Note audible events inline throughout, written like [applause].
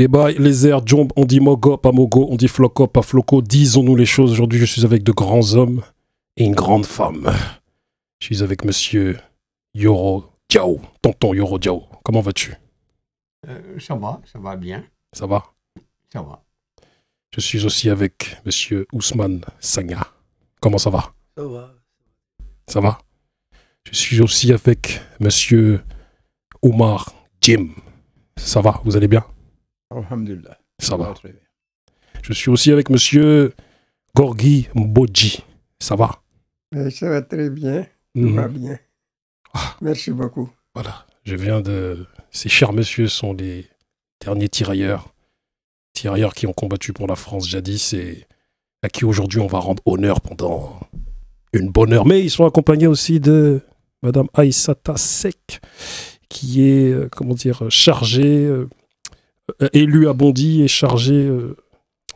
Les bails, les airs, jump, on dit mogo, pas mogo, on dit floco, pas floco. Disons-nous les choses. Aujourd'hui, je suis avec de grands hommes et une grande femme. Je suis avec monsieur Yoro Diao, tonton Yoro Diao. Comment vas-tu euh, Ça va, ça va bien. Ça va Ça va. Je suis aussi avec monsieur Ousmane Sanga. Comment ça va Ça va. Ça va Je suis aussi avec monsieur Omar Jim. Ça va, vous allez bien ça, va. Je suis aussi avec monsieur Gorgi Mbodji. Ça va eh, Ça va très bien. Tout mhm. va bien. Ah. Merci beaucoup. Voilà, je viens de. Ces chers messieurs sont les derniers tirailleurs. Tirailleurs qui ont combattu pour la France jadis et à qui aujourd'hui on va rendre honneur pendant une bonne heure. Mais ils sont accompagnés aussi de Madame Aïsata Sek, qui est, euh, comment dire, chargée euh, euh, élu à Bondy et chargé euh,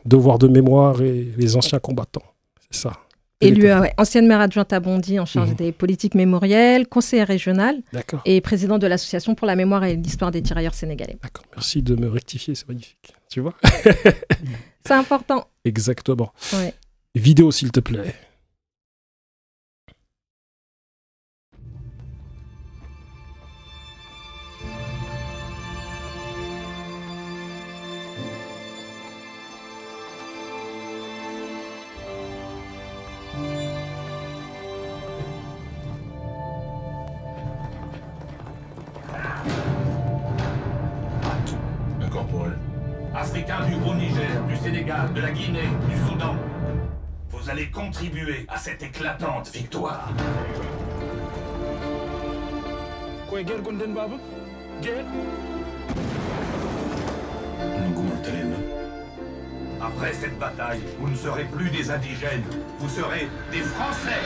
devoir de mémoire et les anciens combattants. C'est ça. Élu, ouais. ancienne maire adjointe à Bondy en charge mhm. des politiques mémorielles, conseiller régional et président de l'association pour la mémoire et l'histoire des tirailleurs sénégalais. D'accord, merci de me rectifier, c'est magnifique. Tu vois C'est important. [laughs] Exactement. Vidéo, s'il te plaît. de la Guinée, du Soudan. Vous allez contribuer à cette éclatante victoire. Après cette bataille, vous ne serez plus des indigènes, vous serez des Français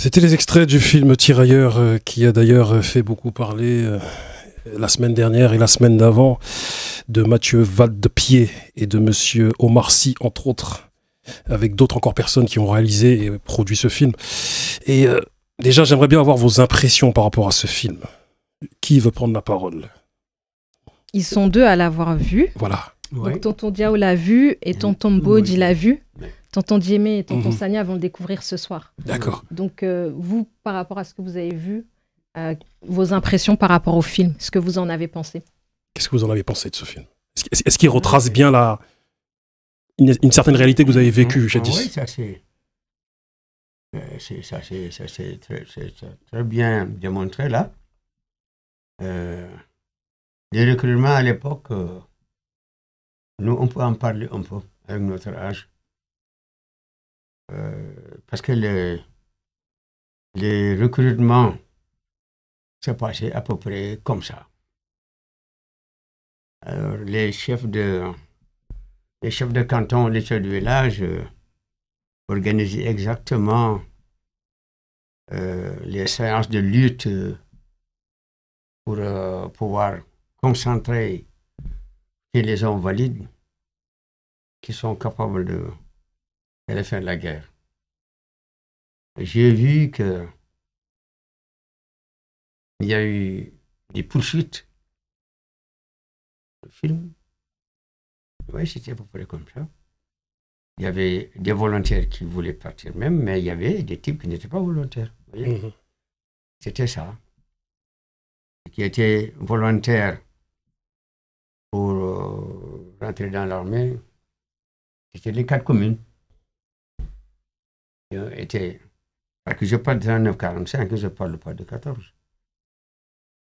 C'était les extraits du film Tirailleurs euh, qui a d'ailleurs euh, fait beaucoup parler euh, la semaine dernière et la semaine d'avant de Mathieu Valdepied et de Monsieur Omar Sy, entre autres, avec d'autres encore personnes qui ont réalisé et produit ce film. Et déjà, j'aimerais bien avoir vos impressions par rapport à ce film. Qui veut prendre la parole Ils sont deux à l'avoir vu. Voilà. Donc Tonton Diao l'a vu et mmh. Tonton il l'a vu. Tonton Djemé et Tonton mhm. Sania vont le découvrir ce soir. D'accord. Donc, euh, vous, par rapport à ce que vous avez vu, euh, vos impressions par rapport au film, ce que vous en avez pensé Qu'est-ce que vous en avez pensé de ce film Est-ce qu'il retrace bien la... une, certaine réalité que vous avez vécue, ah, Jadis Oui, euh, ça c'est. Ça c'est très, bien démontré là. Euh, les recrutements à l'époque, nous on peut en parler un peu avec notre âge. Euh, parce que les recrutements recrutement s'est passé à peu près comme ça. Alors, les chefs de, les chefs de canton, les chefs de village euh, organisent exactement euh, les séances de lutte pour pouvoir concentrer les hommes valides qui sont capables de elle la fin de la guerre. J'ai vu que il y a eu des poursuites. Le film, oui, c'était à peu près comme ça. Il y avait des volontaires qui voulaient partir même, mais il y avait des types qui n'étaient pas volontaires. Mhm. C'était ça. Qui étaient volontaires pour euh, rentrer dans l'armée. C'était les quatre communes était. Parce que je parle de 1945, 45 je parle pas de 14.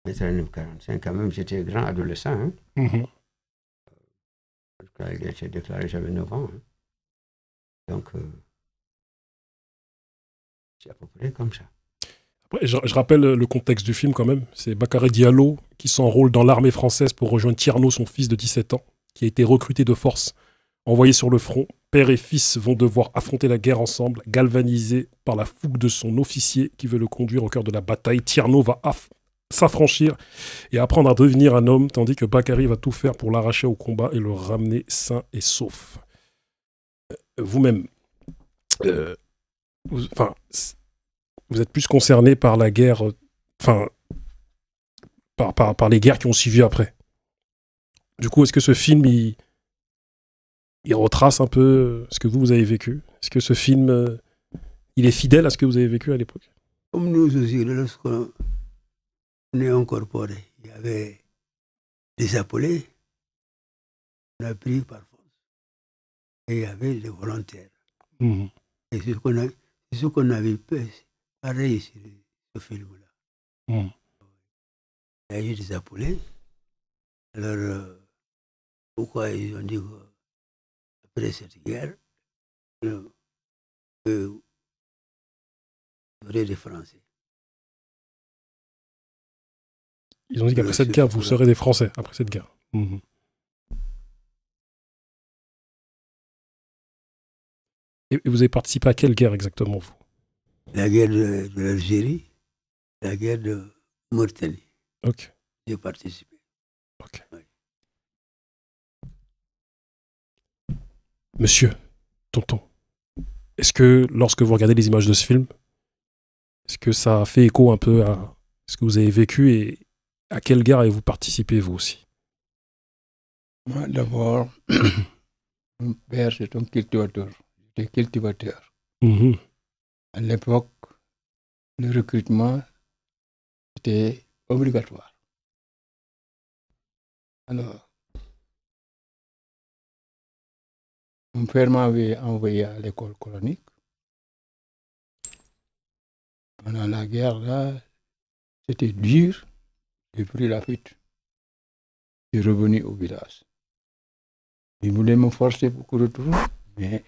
Mais 39-45, quand même, j'étais grand adolescent. Hein. Mm -hmm. j'ai déclaré, j'avais 9 ans. Hein. Donc, euh, c'est à peu près comme ça. Après, je, rappelle le contexte du film quand même. C'est Bakary Diallo qui s'enrôle dans l'armée française pour rejoindre Tierno, son fils de 17 ans, qui a été recruté de force Envoyé sur le front, père et fils vont devoir affronter la guerre ensemble, galvanisés par la fougue de son officier qui veut le conduire au cœur de la bataille. Tierno va s'affranchir et apprendre à devenir un homme, tandis que Bakari va tout faire pour l'arracher au combat et le ramener sain et sauf. Euh, vous-même, euh, vous, enfin, vous êtes plus concerné par la guerre, euh, enfin, par, les guerres qui ont suivi après. Du coup, est-ce que ce film, il retrace un peu euh, ce que vous, vous avez vécu. Est-ce que ce film, euh, il est fidèle à ce que vous avez vécu à l'époque Comme nous aussi, lorsqu'on est incorporé, il y avait des appelés, on a pris par force. Et il y avait des volontaires. Mmh. Et a, ce qu'on avait fait, pareil sur ce film-là. Mmh. Il y a eu des appelés. Alors, euh, pourquoi ils ont dit guerre, vous serez des Français. Ils ont dit qu'après euh, cette guerre, vous serez des Français, après cette guerre. Mhm. Et vous avez participé à quelle guerre exactement, vous La guerre de, l'Algérie, la guerre de Mauritanie. Ok. J'ai participé. Ok. Monsieur, tonton, est-ce que lorsque vous regardez les images de ce film, est-ce que ça fait écho un peu à ce que vous avez vécu et à quelle guerre avez-vous participé vous aussi Moi d'abord, [clears throat] mon père c'est un cultivateur. J'étais cultivateur. Mhm. À l'époque, le recrutement était obligatoire. Alors, Mon père m'avait envoyé à l'école colonique. Pendant la guerre, là, c'était dur. J'ai pris la fuite. Je suis revenu au village. Ils voulaient me forcer pour que je retourne, mais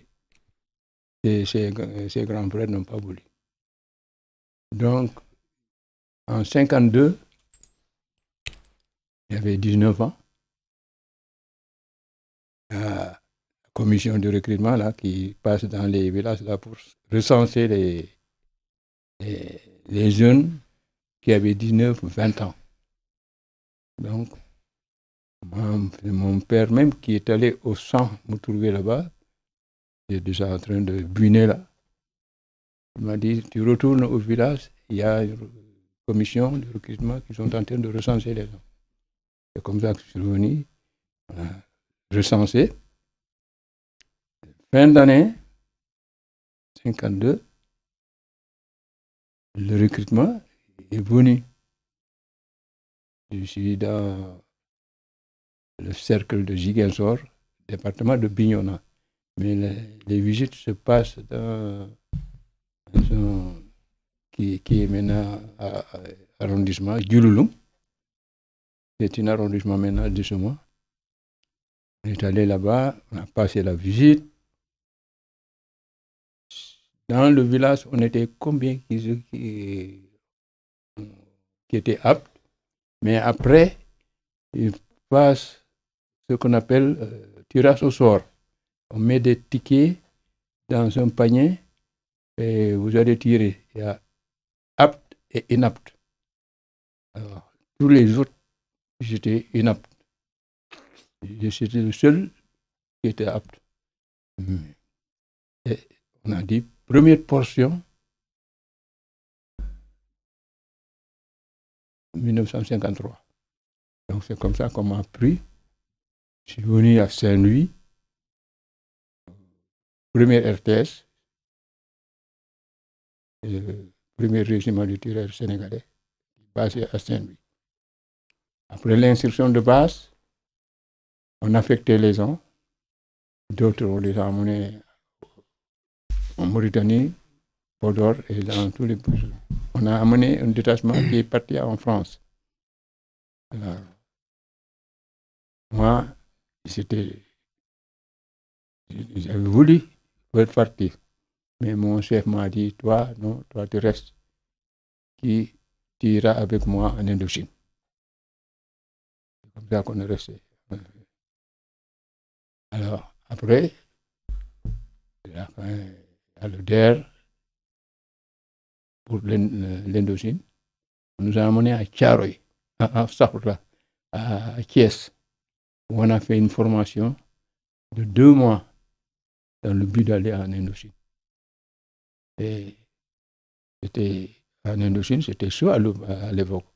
ses, grands frères n'ont pas voulu. Donc, en 52, j'avais 19 ans. Ah, commission de recrutement là, qui passe dans les villages pour recenser les, les, jeunes qui avaient 19 ou 20 ans. Donc, mon, père même qui est allé au sang me trouver là-bas, il est déjà en train de buiner là. Il m'a dit, tu retournes au village, il y a une commission de recrutement qui sont en train de recenser les gens. C'est comme ça que je suis revenu. On recensé. Fin d'année, 52, le recrutement est venu. Je suis dans le cercle de Gigensor, département de Bignona. Mais les, visites se passent dans, qui, est maintenant à, arrondissement Djululum. C'est un arrondissement maintenant de ce mois. On est allé là-bas, on a passé la visite, dans le village, on était combien qui, qui, étaient aptes, mais après, ils passent ce qu'on appelle euh, tirage au sort. On met des tickets dans un panier et vous allez tirer. Il y a apte et inaptes. tous les autres, j'étais inapte. J'étais le seul qui était apte. Hmm. on a dit, Première portion, 1953. Donc c'est comme ça qu'on m'a pris. Je suis venu à Saint-Louis, première RTS, premier régiment littéraire sénégalais, basé à Saint-Louis. Après l'insertion de base, on affectait les gens. D'autres, les a amenés en Mauritanie, Podor et dans tous les pays. On a amené un détachement qui est parti en France. Alors, moi, c'était. J'avais voulu parti, Mais mon chef m'a dit Toi, non, toi, tu restes. Qui, tu avec moi en Indochine. C'est comme ça qu'on est resté. Alors, après, à l'EDER pour l'Indochine. On nous a amenés à Tcharoy, à, à Kies, où on a fait une formation de deux mois dans le but d'aller en Indochine. Et c'était en Indochine, c'était chaud à l'époque.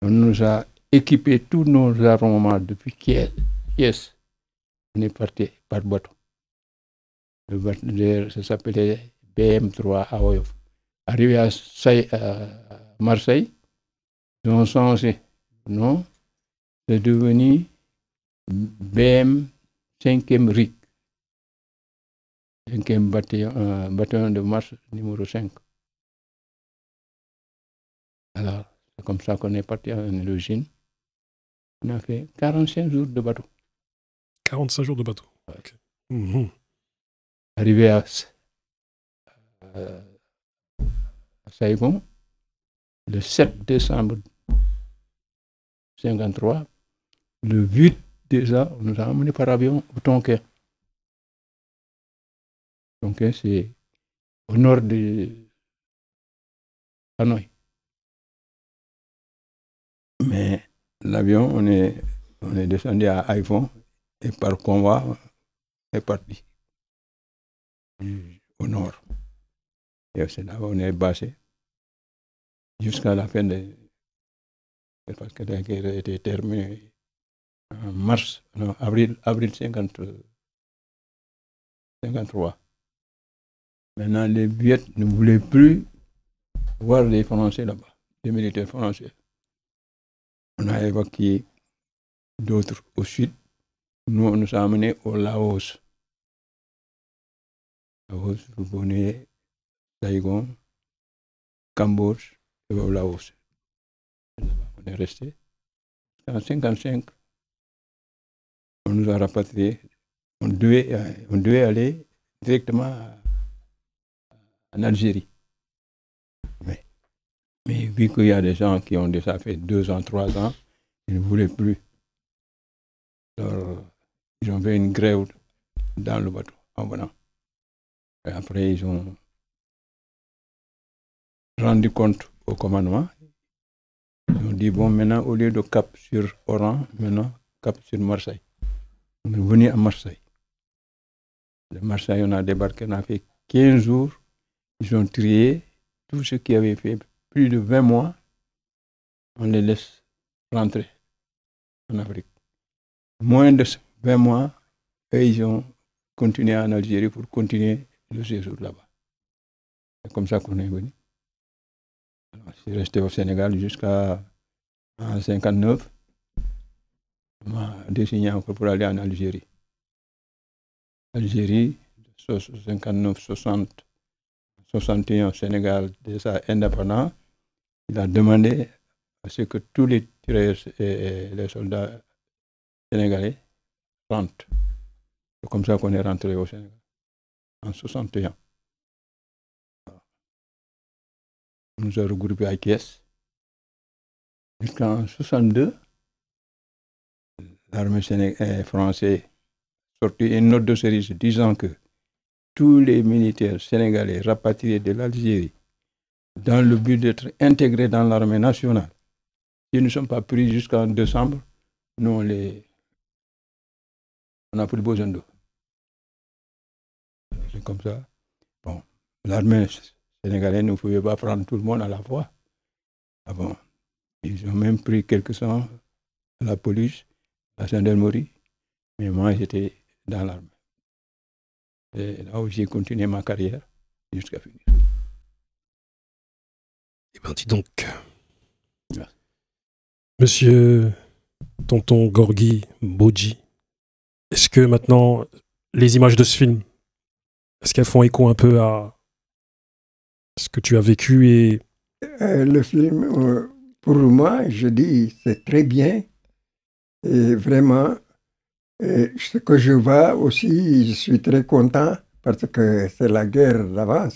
On nous a équipé tous nos armements depuis Kies. On est parti par bateau. Le bateau ça s'appelait BM3 à Arrivé à, Marseille, son sens, non, c'est devenu BM 5e RIC, 5e euh, bataillon, de marche numéro 5. Alors, c'est comme ça qu'on est parti en origine. On a fait 45 jours de bateau. 45 jours de bateau. Mhm arrivé à, euh, Saigon le 7 décembre 53. Le 8 déjà, on nous a emmenés par avion au Tonkin. Tonkin, c'est au nord de Hanoï. Mais l'avion, on est, on est descendu à Haïfon et par convoi, on est parti au nord. Et c'est là où on est basé jusqu'à la fin de. Parce que la guerre était terminée en mars, non, avril, avril 53. Maintenant, les Viet ne voulaient plus voir les Français là-bas, les militaires français. On a évoqué d'autres au sud. Nous, on nous a amenés au Laos. Laos, vous Saigon, Cambodge et Laos. On est resté. En 1955, on nous a rapatriés. On devait, euh, on devait aller directement en Algérie. Mais, vu qu'il y a des gens qui ont déjà fait deux ans, trois ans, ils ne voulaient plus. Alors, ils ont fait une grève dans le bateau en venant après, ils ont rendu compte au commandement. Ils ont dit, bon, maintenant, au lieu de cap sur Oran, maintenant, cap sur Marseille. On est venu à Marseille. De Marseille, on a débarqué, on a fait 15 jours. Ils ont trié tout ce qui avait fait plus de 20 mois. On les laisse rentrer en Afrique. Moins de 20 mois, et ils ont continué en Algérie pour continuer le séjour là-bas. C'est comme ça qu'on est venu. Alors, resté au Sénégal jusqu'à 59. On m'a désigné encore pour aller en Algérie. Algérie, 59, 60, 61, Sénégal déjà indépendant. Il a demandé à ce que tous les tireurs et les soldats sénégalais rentrent. C'est comme ça qu'on est rentré au Sénégal en 61. On nous a regroupés à Kies. Jusqu'en 62, l'armée euh, française sortit une note de service disant que tous les militaires sénégalais rapatriés de l'Algérie dans le but d'être intégrés dans l'armée nationale, qui ne sont pas pris jusqu'en décembre, nous on les... a plus besoin d'eux comme ça. Bon, l'armée sénégalaise ne pouvait pas prendre tout le monde à la fois. Ah Ils ont même pris quelques-uns à la police, à denis gendarmerie, mais moi j'étais dans l'armée. et là où j'ai continué ma carrière jusqu'à finir. et eh bien, dis donc. Monsieur Tonton Gorgui Boji, est-ce que maintenant les images de ce film est-ce qu'elles font écho un peu à ce que tu as vécu et... Euh, le film, euh, pour moi, je dis, c'est très bien. Et vraiment, et euh, ce que je vois aussi, je suis très content parce que c'est la guerre d'avant,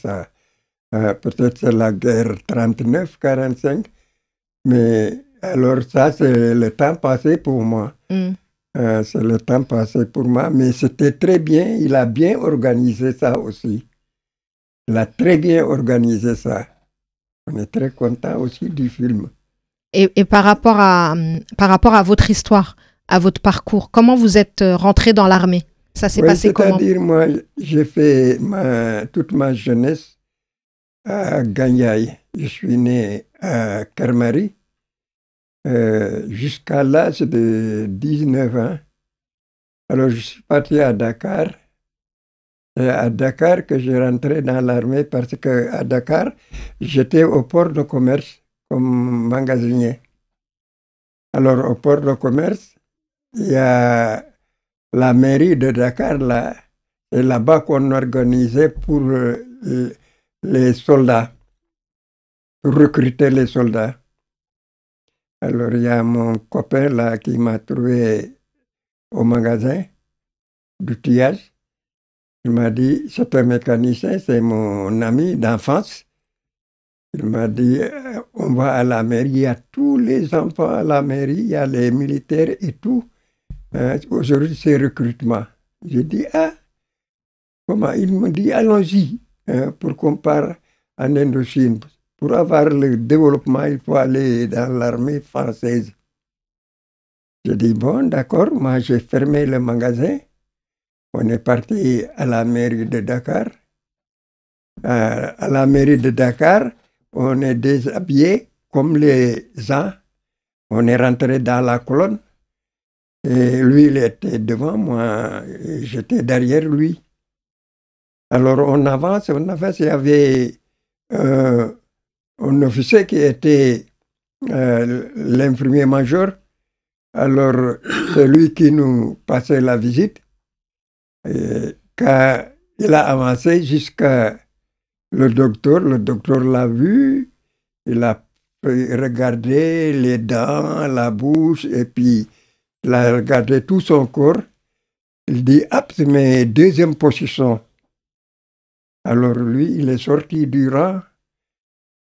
Peut-être c'est la guerre 39-45, mais alors ça, c'est le temps passé pour moi. Mm. Euh, c'est le temps passé pour moi, mais c'était très bien. Il a bien organisé ça aussi. Il a très bien organisé ça. On est très content aussi du film. Et, et, par, rapport à, hum, par rapport à votre histoire, à votre parcours, comment vous êtes euh, rentré dans l'armée Ça s'est passé comment C'est-à-dire, moi, j'ai fait ma, toute ma jeunesse à Ganyaï. Je suis né à Karmari. Euh, jusqu'à l'âge de 19 ans. Alors je suis parti à Dakar. C'est euh, à Dakar que j'ai rentré dans l'armée parce que à Dakar, j'étais au port de commerce comme magasinier. Alors au port de commerce, il y a la mairie de Dakar là, et là-bas qu'on organisait pour euh, les soldats, pour recruter les soldats. Alors, il y a mon copain là qui m'a trouvé au magasin d'outillage. Il m'a dit, c'est un mécanicien, c'est mon ami d'enfance. Il m'a dit, euh, on va à la mairie, il y a tous les enfants à la mairie, il y a les militaires et tout. Euh, aujourd'hui, c'est recrutement. J'ai dit, ah, comment Il me dit, allons-y, hein, pour qu'on parte en Indochine. Pour avoir le développement, il faut aller dans l'armée française. J'ai dit, bon, d'accord, moi j'ai fermé le magasin. On est parti à la mairie de Dakar. Euh, à la mairie de Dakar, on est déshabillé comme les gens. On est rentré dans la colonne. Et lui, il était devant moi, j'étais derrière lui. Alors on avance, on avance, il y avait euh, un officier qui était euh, l'infirmier major. Alors, c'est lui qui nous passait la visite, et il a avancé jusqu'à le docteur, le docteur l'a vu, il a regardé les dents, la bouche, et puis il a regardé tout son corps. Il dit, apte, mais deuxième position. Alors lui, il est sorti du rang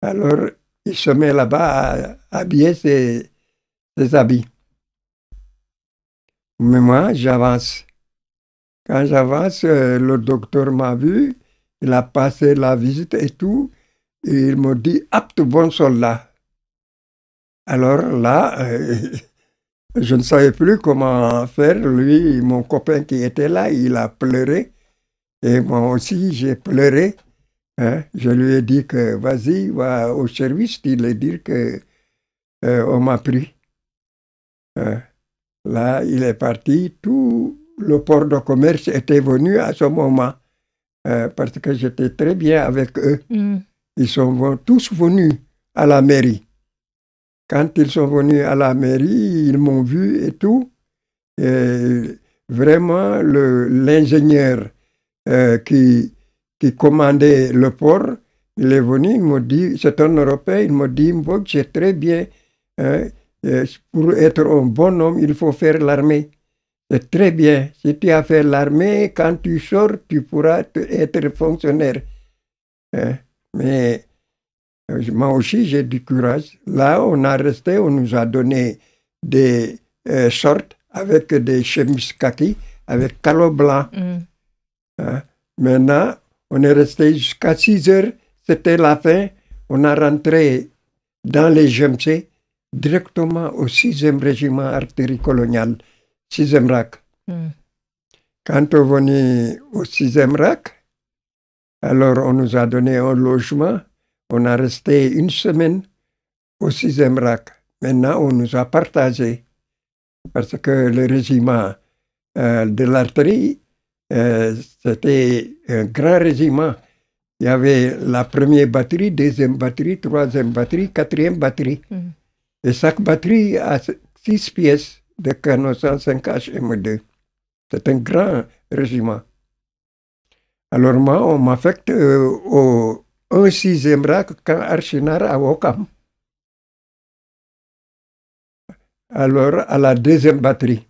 alors, il se met là-bas à habiller ses, habits. Mais moi, j'avance. Quand j'avance, euh, le docteur m'a vu, il a passé la visite et tout, et il me dit apte bon soldat. Alors là, euh, [laughs] je ne savais plus comment faire. Lui, mon copain qui était là, il a pleuré. Et moi aussi, j'ai pleuré. Hein? Je lui ai dit que vas-y, va au service, Il a dit que euh, on m'a pris. Hein? Là, il est parti. Tout le port de commerce était venu à ce moment hein, parce que j'étais très bien avec eux. Mm. Ils sont tous venus à la mairie. Quand ils sont venus à la mairie, ils m'ont vu et tout. Et vraiment, l'ingénieur euh, qui qui commandait le port. Il est venu, il m'a dit, c'est un Européen, il m'a dit, c'est très bien. Hein, pour être un bon homme, il faut faire l'armée. C'est très bien. Si tu as fait l'armée, quand tu sors, tu pourras être fonctionnaire. Hein. mais euh, moi aussi, j'ai du courage. Là, on a resté, on nous a donné des euh, sortes avec des chemises kaki, avec calot blanc. Mm. Hein. maintenant, on est resté jusqu'à 6 heures. C'était la fin. On a rentré dans les GMC directement au 6e régiment artillerie coloniale, 6e RAC. Hmm. Quand on est venu au 6e RAC, alors on nous a donné un logement. On a resté une semaine au 6e RAC. Maintenant, on nous a partagé parce que le régiment euh, de l'artillerie euh, c'était un grand régiment. Il y avait la première batterie, deuxième batterie, troisième batterie, quatrième batterie. Mhm. Et chaque batterie a six pièces de canon 105 HM2. C'est un grand régiment. Alors moi, on m'affecte euh, au 1 6e rack quand Archinard à Wokam. Alors, à la deuxième batterie.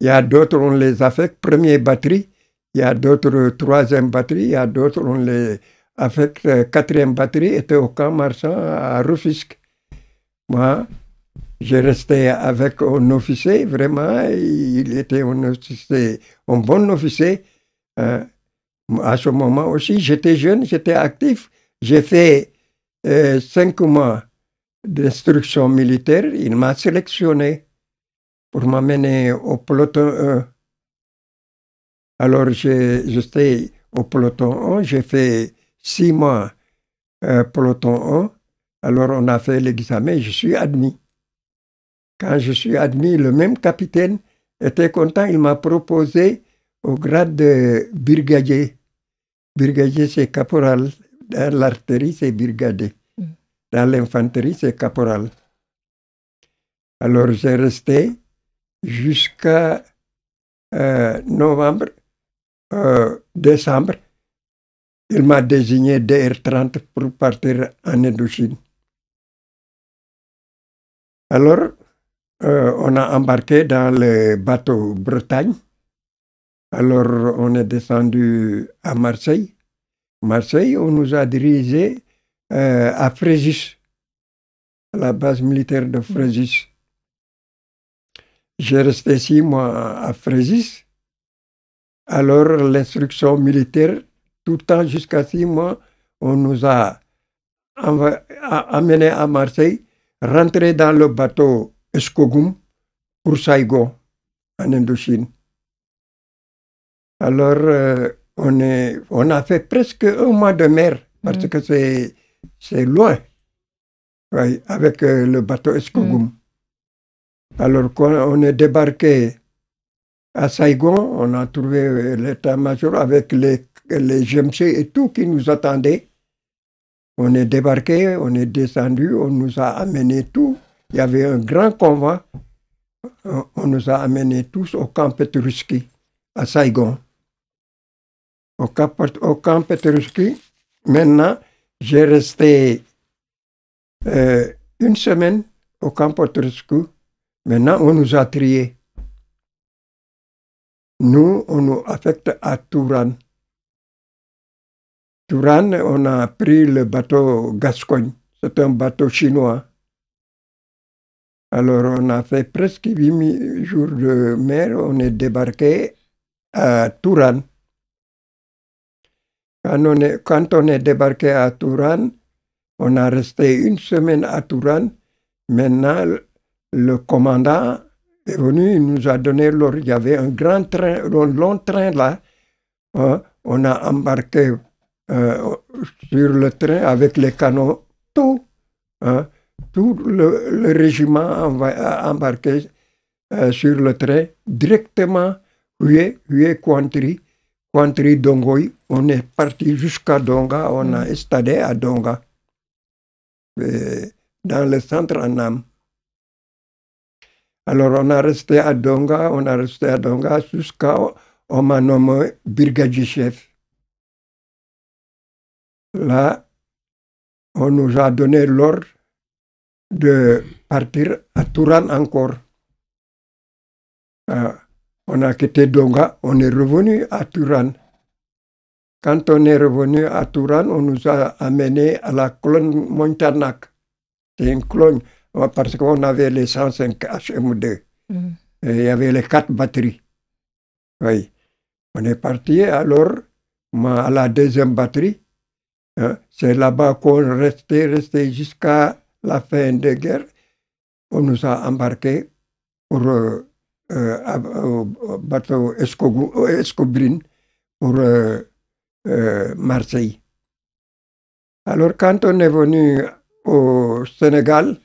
Il y a d'autres, on les affecte. Première batterie, il y a d'autres, troisième batterie, il y a d'autres, on les affecte. Euh, quatrième batterie était au camp marchand à Rufisque. Moi, j'ai resté avec un officier, vraiment, il était un, officier, un bon officier. Hein. À ce moment aussi, j'étais jeune, j'étais actif. J'ai fait euh, cinq mois d'instruction militaire. Il m'a sélectionné pour m'amener au peloton 1. Alors j'étais au peloton 1, j'ai fait six mois euh, peloton 1. Alors on a fait l'examen, je suis admis. Quand je suis admis, le même capitaine était content, il m'a proposé au grade de brigadier. Brigadier, c'est caporal. Dans l'artillerie, c'est brigadier. Mm. Dans l'infanterie, c'est caporal. Alors j'ai resté jusqu'à euh, novembre, euh, décembre, il m'a désigné DR30 pour partir en Indochine. Alors, euh, on a embarqué dans le bateau Bretagne. Alors, on est descendu à Marseille. Marseille, on nous a dirigé à Fréjus, la base militaire de mm. Fréjus. J'ai resté six mois à Frésis. Alors, l'instruction militaire, tout le temps jusqu'à six mois, on nous a amené à Marseille, rentrer dans le bateau Escogum pour Saigon, en Indochine. Alors, euh, on, a fait presque un mois de mer, parce mm. que c'est loin, avec euh, le bateau Escogum. Mm. Alors on est débarqué à Saigon, on a trouvé euh, l'état-major avec les, GMC et tout qui nous attendait. On est débarqué, on est descendu, on nous a amené tout. Il y avait un grand convoi. On nous a amenés tous au camp Petruski, à Saigon. Au camp, Petruski, maintenant, j'ai resté euh, une semaine au camp Petruski Maintenant, on nous a triés. Nous, on nous affecte à Touran. Turan, on a pris le bateau Gascogne. C'est un bateau chinois. Alors, on a fait presque huit jours de mer. On est débarqué à Touran. Quand on, est, quand débarqué à Touran, on a resté une semaine à Touran. Maintenant, le commandant est venu, il nous a donné l'ordre. Il y avait un grand train, un long train là. Hein, on a embarqué euh, sur le train avec les canons, tout. Hein. tout le, régiment a embarqué euh, sur le train directement Hué, Hué Quantri, Quantri, On est parti jusqu'à Donga, on a installé mm. à Donga, dans le centre en Nam. Alors on a resté à Donga, on a resté à Donga jusqu'à on m'a nommé brigadier chef. Là, on nous a donné l'ordre de partir à Touran encore. Ah, on a quitté Donga, on est revenu à Turan. Quand on est revenu à Turan, on nous a amené à la colonne Montagnac. C'est une colonne parce qu'on avait les 105 HM2. Mm. Et eh, il y avait les quatre batteries. Oui. On est parti, alors, eh, à la deuxième batterie, c'est là-bas qu'on restait, jusqu'à la fin de guerre. On nous a embarqués pour eh, bateau Escobrine pour Marseille. Alors, quand on est venu au Sénégal,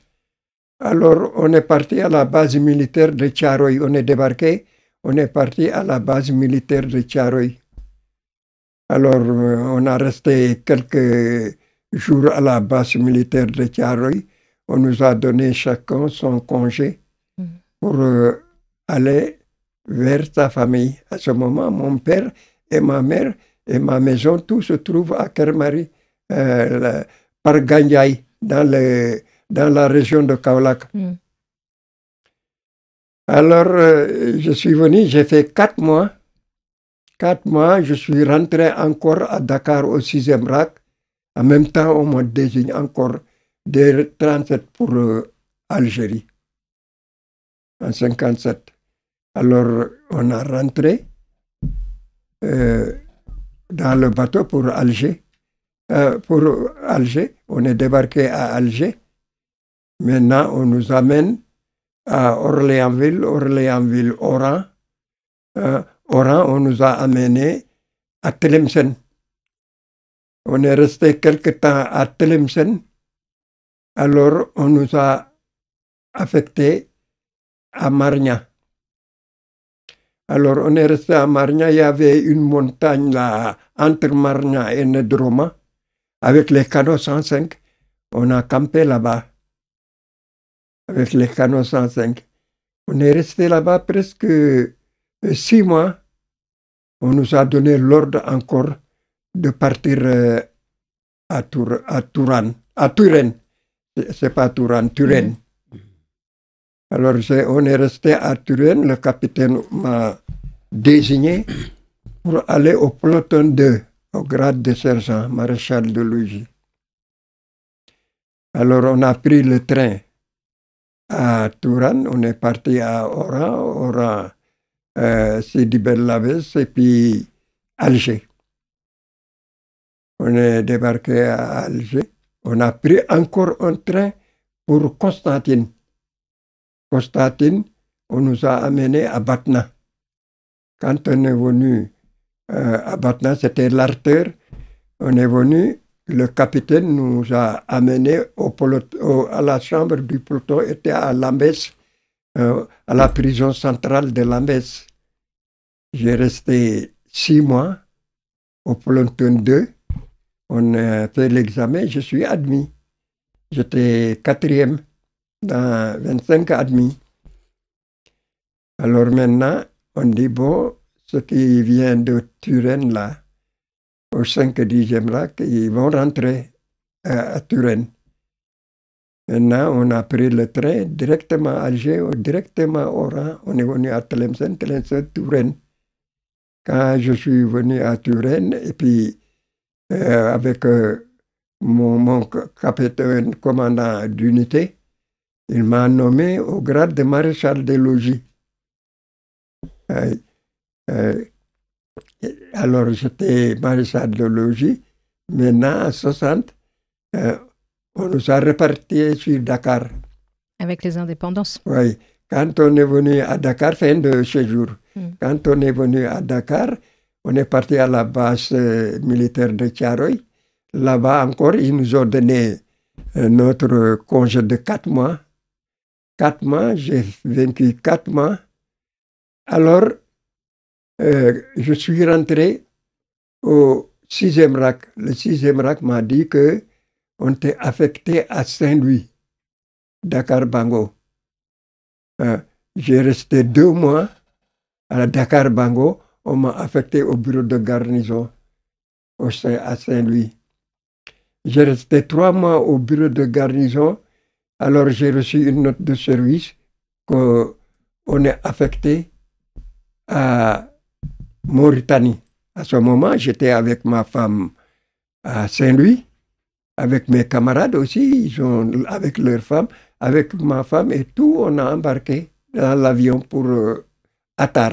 alors, on est parti à la base militaire de Tcharoy. On est débarqué, on est parti à la base militaire de Tcharoy. Alors, euh, on a resté quelques jours à la base militaire de Tcharoy. On nous a donné chacun son congé mm. pour euh, aller vers sa famille. À ce moment, mon père et ma mère et ma maison, tout se trouve à Kermari, euh, par Ganyai, dans le dans la région de Kaolak. Hmm. Alors, euh, je suis venu, j'ai fait quatre mois. Quatre mois, je suis rentré encore à Dakar au sixième e En même temps, on me désigne encore des 37 pour euh, Algérie, en 57. Alors, on a rentré euh, dans le bateau pour Alger. pour Alger, on est débarqué à Alger. Maintenant, on nous amène à Orléansville, Orléansville-Oran. Euh, Oran, on nous a amené à Tlemcen. On est resté quelque temps à Tlemcen. Alors, on nous a affecté à Marnia. Alors, on est resté à Marnia. Il y avait une montagne là, entre Marnia et Nedroma, avec les canaux 105. On a campé là-bas avec les canons 105. On est resté là-bas presque euh, six mois. On nous a donné l'ordre encore de partir euh, à, Tour, à Tourane. À Turenne. C'est pas Tourane, Turenne. Mmh. Alors on est resté à Turenne. Le capitaine m'a désigné pour aller au peloton 2, au grade de sergent, maréchal de logis. Alors on a pris le train à Touran on est parti à Oran, Oran, euh, du et puis Alger. On est débarqué à Alger. On a pris encore un train pour Constantine. Constantine, on nous a amené à Batna. Quand on est venu euh, à Batna, c'était l'artère. On est venu le capitaine nous a amenés au à la chambre du peloton, était à Lambès, euh, à la prison centrale de Lambès. J'ai resté six mois au peloton 2. On a fait l'examen, je suis admis. J'étais quatrième dans 25 admis. Alors maintenant, on dit, bon, ce qui vient de Turin là, au 5 et 10e lac, ils vont rentrer à, à Maintenant, on a pris le train directement à Alger, directement au Rhin. On est venu à Tlemcen, Tlemcen, Turin. Quand je suis venu à Turin, et puis euh, avec euh, mon, mon, capitaine commandant d'unité, il m'a nommé au grade de maréchal des logis. Euh, alors, j'étais maréchal de logis. Maintenant, en 60, euh, on nous a reparti sur Dakar. Avec les indépendances Oui. Quand on est venu à Dakar, fin de séjour, hmm. quand on est venu à Dakar, on est parti à la base euh, militaire de Tcharoy. Là-bas encore, ils nous ont donné notre congé de quatre mois. Quatre mois, j'ai vécu quatre mois. Alors, euh, je suis rentré au sixième rack. Le sixième rack m'a dit que on était affecté à Saint-Louis, Dakar-Bango. Hein, j'ai resté deux mois à Dakar-Bango. On m'a affecté au bureau de garnison au à Saint-Louis. J'ai resté trois mois au bureau de garnison. Alors j'ai reçu une note de service qu'on est affecté à Mauritanie. À ce moment, j'étais avec ma femme à Saint-Louis, avec mes camarades aussi, avec leur femme, avec ma femme et tout, on a embarqué dans l'avion pour euh, Attar.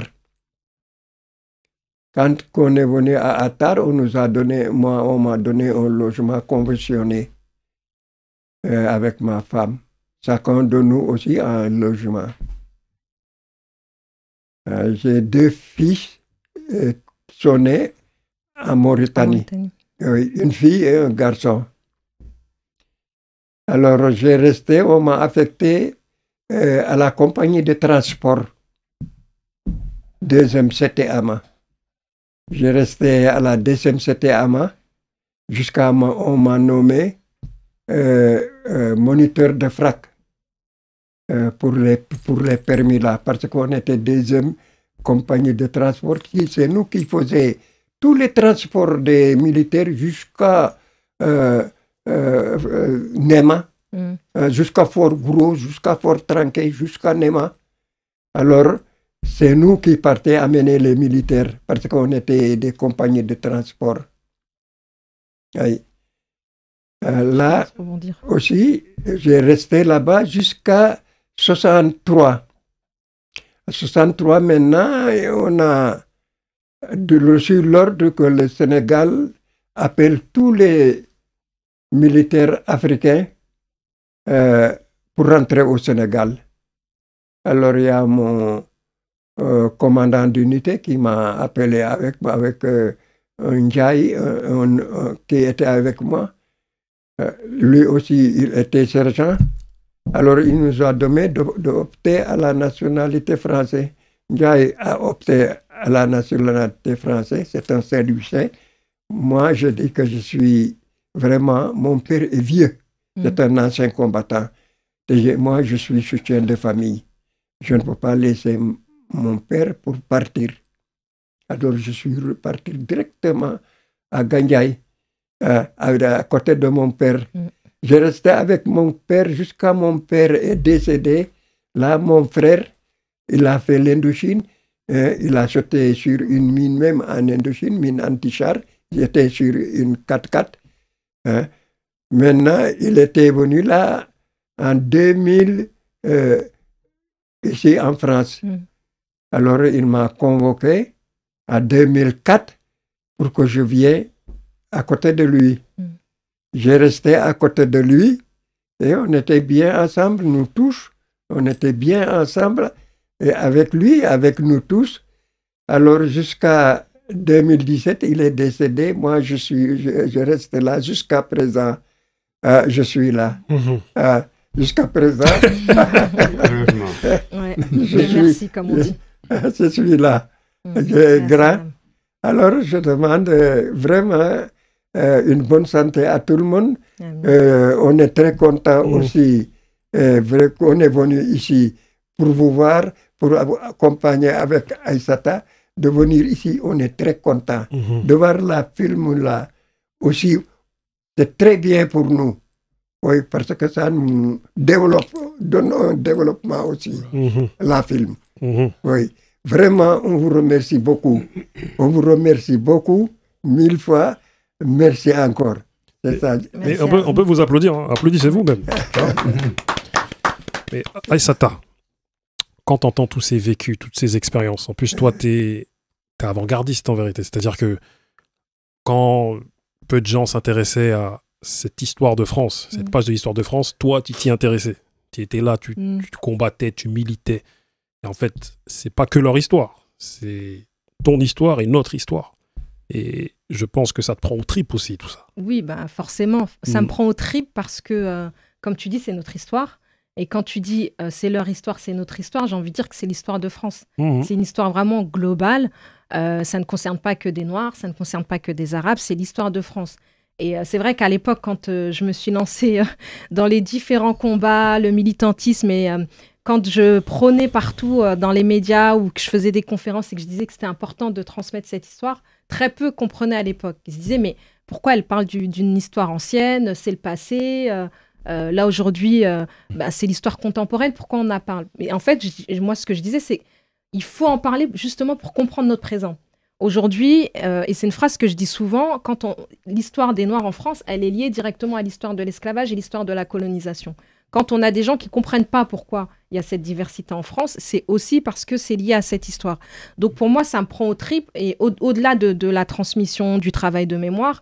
Quand on est venu à Attar, on nous a donné, moi, on m'a donné un logement conventionné euh, avec ma femme. compte de nous aussi un logement. Euh, j'ai deux fils sonné en Mauritanie. une fille et un garçon. Alors j'ai resté, on m'a affecté euh, à la compagnie de transport, deuxième CTMA. J'ai resté à la deuxième ama jusqu'à qu'on m'a nommé euh, euh, moniteur de frac pour, les, pour les permis là, parce qu'on était deuxième compagnie de transport, c'est nous qui faisions tous les transports des militaires jusqu'à euh, euh, euh, Nema, mm. jusqu'à Fort Gros, jusqu'à Fort Tranquet, jusqu'à Nema. Alors, c'est nous qui partions amener les militaires parce qu'on était des compagnies de transport. là aussi, j'ai resté là-bas jusqu'à 63. 63 maintenant, on a reçu l'ordre que le Sénégal appelle tous les militaires africains euh, pour rentrer au Sénégal. Alors il y a mon euh, commandant d'unité qui m'a appelé avec, avec euh, un qui était avec moi. lui aussi, il était sergent. Alors il nous a donné d'opter à la nationalité française. Ndiaye a opté à la nationalité française, c'est un Saint-Lucien. Moi, je dis que je suis vraiment, mon père est vieux, mm. c'est un ancien combattant. Et moi, je suis soutien de famille. Je ne peux pas laisser mon père pour partir. Alors, je suis reparti directement à Gandiaï, euh, à, côté de mon père. Mm. Je restais avec mon père jusqu'à mon père est décédé. Là, mon frère, il a fait l'Indochine. Hein, il a sauté sur une mine même en Indochine, mine anti-char. J'étais sur une 4x4. Hein. Maintenant, il était venu là en 2000, euh, ici en France. Hmm. Alors, il m'a convoqué en 2004 pour que je vienne à côté de lui. Hmm. J'ai resté à côté de lui et on était bien ensemble, nous tous. On était bien ensemble et avec lui, avec nous tous. Alors jusqu'à 2017, il est décédé. Moi, je, suis, je, reste là jusqu'à présent. Ah, je suis là. Mhm. Ah, jusqu'à présent. [laughs] je suis, merci, comme on dit. [laughs] Je, suis là. Mm, grand. Alors, je demande vraiment euh, une bonne santé à tout le monde. Euh, on est très content mm. aussi. Euh, vrai qu'on est venu ici pour vous voir, pour accompagner avec Aïsata, de venir ici, on est très content. Mm-hmm. De voir la film là aussi, c'est très bien pour nous. Oui, parce que ça nous développe, donne un développement aussi, mm-hmm. la film. Mm-hmm. Oui, vraiment, on vous remercie beaucoup. On vous remercie beaucoup, mille fois. Merci encore. on, peut, on, peut, vous applaudir, hein. applaudissez-vous même. [laughs] Hein. mais Aïsata, quand tu entends tous ces vécus, toutes ces expériences, en plus toi tu es, avant-gardiste en vérité, c'est-à-dire que quand peu de gens s'intéressaient à cette histoire de France, cette mm. page de l'histoire de France, toi tu t'y intéressais, tu étais là, tu, mm. tu combattais, tu militais. Et en fait, c'est pas que leur histoire, c'est ton histoire et notre histoire. Et je pense que ça te prend au tripes aussi, tout ça. Oui, bah forcément. Ça me mm. prend au tripes parce que, euh, comme tu dis, c'est notre histoire. Et quand tu dis euh, c'est leur histoire, c'est notre histoire, j'ai envie de dire que c'est l'histoire de France. Mm-hmm. C'est une histoire vraiment globale. Euh, ça ne concerne pas que des Noirs, ça ne concerne pas que des Arabes, c'est l'histoire de France. Et c'est vrai qu'à l'époque, quand je me suis lancée [laughs] dans les différents combats, le militantisme, et quand je prônais partout dans les médias ou que je faisais des conférences et que je disais que c'était important de transmettre cette histoire, très peu comprenaient à l'époque. Ils se disaient, mais pourquoi elle parle d'une histoire ancienne C'est le passé. Euh, euh, là, aujourd'hui, euh, bah, c'est l'histoire contemporaine. Pourquoi on en parle Mais en fait, moi, ce que je disais, c'est il faut en parler justement pour comprendre notre présent. Aujourd'hui, et c'est une phrase que je dis souvent, quand l'histoire des Noirs en France, elle est liée directement à l'histoire de l'esclavage et l'histoire de la colonisation. Quand on a des gens qui ne comprennent pas pourquoi il y a cette diversité en France, c'est aussi parce que c'est lié à cette histoire. Donc pour moi, ça me prend au trip et au-delà de, la transmission du travail de mémoire,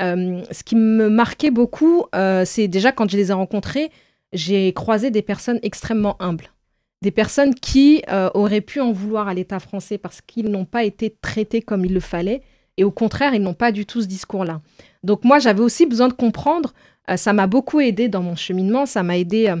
euh, ce qui me marquait beaucoup, euh, c'est déjà quand je les ai rencontrés, j'ai croisé des personnes extrêmement humbles des personnes qui euh, auraient pu en vouloir à l'État français parce qu'ils n'ont pas été traités comme il le fallait. Et au contraire, ils n'ont pas du tout ce discours-là. Donc moi, j'avais aussi besoin de comprendre euh, ça m'a beaucoup aidé dans mon cheminement, ça m'a aidé euh,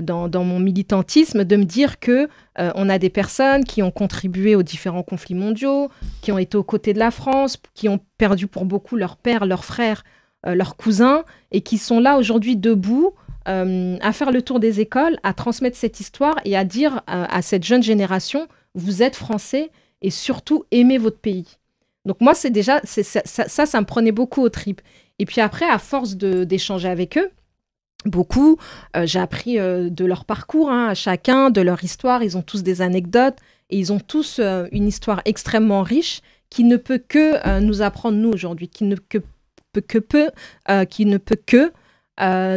euh, dans, mon militantisme de me dire que on a des personnes qui ont contribué aux différents conflits mondiaux, qui ont été aux côtés de la France, qui ont perdu pour beaucoup leurs pères, leurs frères, leurs cousins, et qui sont là aujourd'hui debout. à faire le tour des écoles, à transmettre cette histoire et à dire à cette jeune génération, vous êtes français et surtout aimez votre pays. Donc moi, c'est déjà, ça, ça, ça me prenait beaucoup aux tripes. Et puis après, à force d'échanger avec eux, beaucoup, euh, j'ai appris euh, de leur parcours, hein, à chacun, de leur histoire. Ils ont tous des anecdotes et ils ont tous euh, une histoire extrêmement riche qui ne peut que nous apprendre, nous, aujourd'hui, qui ne que, peut que, qui ne peut que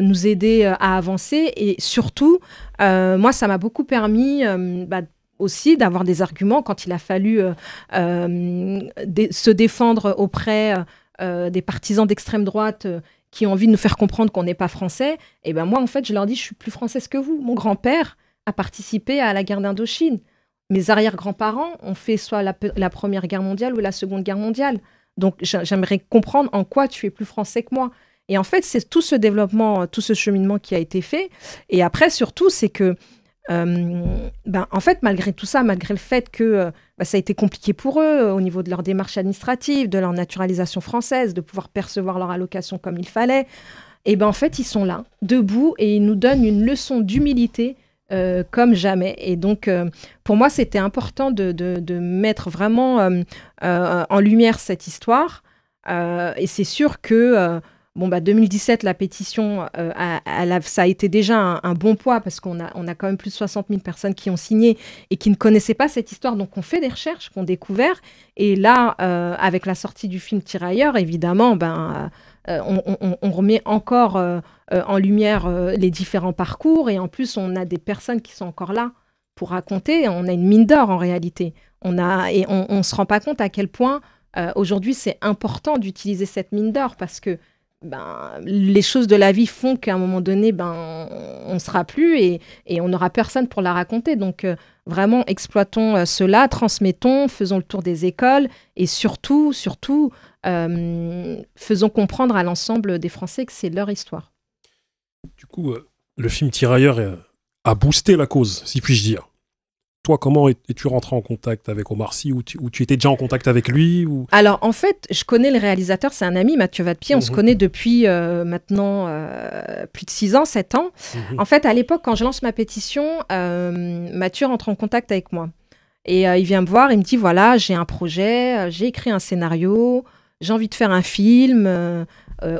nous aider à avancer. Et surtout, moi, ça m'a beaucoup permis bah, aussi d'avoir des arguments quand il a fallu se défendre auprès euh, des partisans d'extrême droite euh, qui ont envie de nous faire comprendre qu'on n'est pas français, et eh ben moi, en fait, je leur dis, je suis plus française que vous. Mon grand-père a participé à la guerre d'Indochine. Mes arrière-grands-parents ont fait soit la, Première Guerre mondiale ou la Seconde Guerre mondiale. Donc, j'aimerais comprendre en quoi tu es plus français que moi. Et en fait, c'est tout ce développement, tout ce cheminement qui a été fait. Et après, surtout, c'est que euh, ben, en fait, malgré tout ça, malgré le fait que euh, ben, ça a été compliqué pour eux euh, au niveau de leur démarche administrative, de leur naturalisation française, de pouvoir percevoir leur allocation comme il fallait, et eh ben en fait, ils sont là, debout, et ils nous donnent une leçon d'humilité comme jamais. Et donc, pour moi, c'était important de, de, de, mettre vraiment en lumière cette histoire. et c'est sûr que Bon, bah 2017, la pétition, euh, ça a été déjà un, bon poids parce qu'on a, on a quand même plus de 60 000 personnes qui ont signé et qui ne connaissaient pas cette histoire. Donc, on fait des recherches, qu'on découvert. Et là, euh, avec la sortie du film Ailleurs évidemment, ben, euh, on, remet encore en lumière les différents parcours. Et en plus, on a des personnes qui sont encore là pour raconter. On a une mine d'or en réalité. On a, et on ne se rend pas compte à quel point aujourd'hui c'est important d'utiliser cette mine d'or parce que ben, les choses de la vie font qu'à un moment donné, ben, on ne sera plus et, et on n'aura personne pour la raconter. Donc, euh, vraiment, exploitons euh, cela, transmettons, faisons le tour des écoles et surtout, surtout, euh, faisons comprendre à l'ensemble des Français que c'est leur histoire. Du coup, le film Tirailleurs a boosté la cause, si puis-je dire toi, comment es-tu rentré en contact avec Omar Sy ou tu, étais déjà en contact avec lui Alors, en fait, je connais le réalisateur, c'est un ami, Mathieu Vadepied. On se mhm. connaît depuis euh, maintenant euh, plus de 6 ans, 7 ans. Mhm. En fait, à l'époque, quand je lance ma pétition, euh, Mathieu rentre en contact avec moi. Et il vient me voir, il me dit voilà, j'ai un projet, j'ai écrit un scénario, j'ai envie de faire un film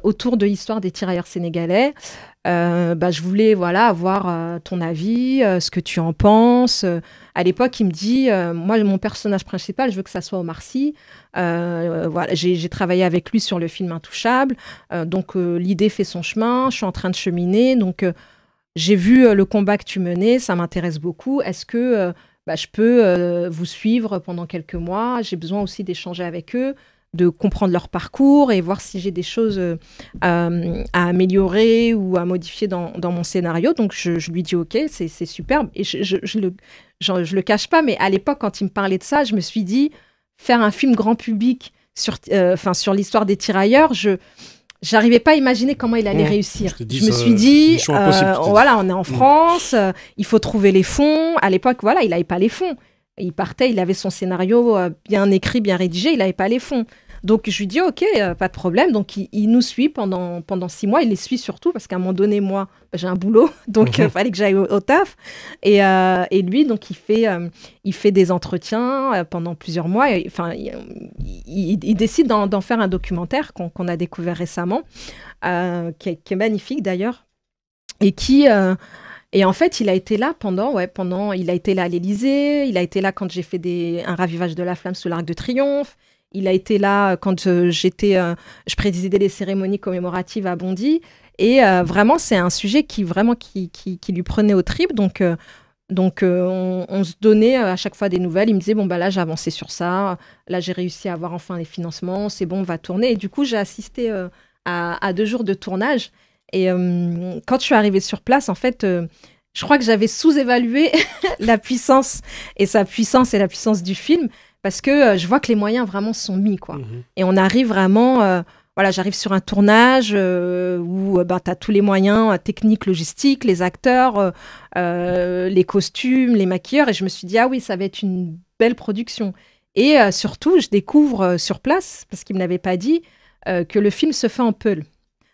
autour de l'histoire des tirailleurs sénégalais. Euh, bah, je voulais voilà avoir euh, ton avis, euh, ce que tu en penses. À l'époque, il me dit, moi, mon personnage principal, je veux que ça soit Omar Sy. voilà, j'ai travaillé avec lui sur le film Intouchable. donc, l'idée fait son chemin. Je suis en train de cheminer. Donc, j'ai vu le combat que tu menais. Ça m'intéresse beaucoup. Est-ce que bah, je peux vous suivre pendant quelques mois J'ai besoin aussi d'échanger avec eux de comprendre leur parcours et voir si j'ai des choses euh, à, améliorer ou à modifier dans, mon scénario. Donc je, lui dis ok, c'est superbe. Et je, le, je, le cache pas, mais à l'époque, quand il me parlait de ça, je me suis dit, faire un film grand public sur, euh, enfin sur l'histoire des tirailleurs, je j'arrivais pas à imaginer comment il allait mmh. réussir. Je, me suis dit, euh, voilà, on est en mmh. France, il faut trouver les fonds. À l'époque, voilà, il n'avait pas les fonds. Il partait, il avait son scénario bien écrit, bien rédigé, il n'avait pas les fonds. Donc je lui dis ok, euh, pas de problème. Donc il, nous suit pendant pendant six mois. Il les suit surtout parce qu'à un moment donné, moi, bah, j'ai un boulot, [laughs] donc il mhm. euh, fallait que j'aille au, taf. Euh, et, lui, donc il fait il fait des entretiens pendant plusieurs mois. Enfin, il, décide d'en faire un documentaire qu'on a découvert récemment, qui est, qui, magnifique d'ailleurs, et qui et en fait, il a été là pendant, ouais, pendant, il a été là à l'Élysée, il a été là quand j'ai fait des, un ravivage de la flamme sous l'Arc de Triomphe, il a été là euh, quand j'étais, euh, je présidais les cérémonies commémoratives à Bondy. Et euh, vraiment, c'est un sujet qui vraiment qui, qui, lui prenait au tripes. Donc, donc on, se donnait à chaque fois des nouvelles. Il me disait, bon, bah là, j'ai avancé sur ça, là, j'ai réussi à avoir enfin les financements, c'est bon, on va tourner. Et du coup, j'ai assisté à, deux jours de tournage. Et quand je suis arrivée sur place, en fait, je crois que j'avais sous-évalué [laughs] la puissance et sa puissance et la puissance du film parce que euh, je vois que les moyens vraiment sont mis, quoi. Mhm. Et on arrive vraiment euh, voilà, j'arrive sur un tournage euh, où ben, tu as tous les moyens techniques, logistiques, les acteurs, les costumes, les maquilleurs, et je me suis dit, ah oui, ça va être une belle production. Et surtout, je découvre sur place, parce qu'il ne me l'avait pas dit, que le film se fait en Peul.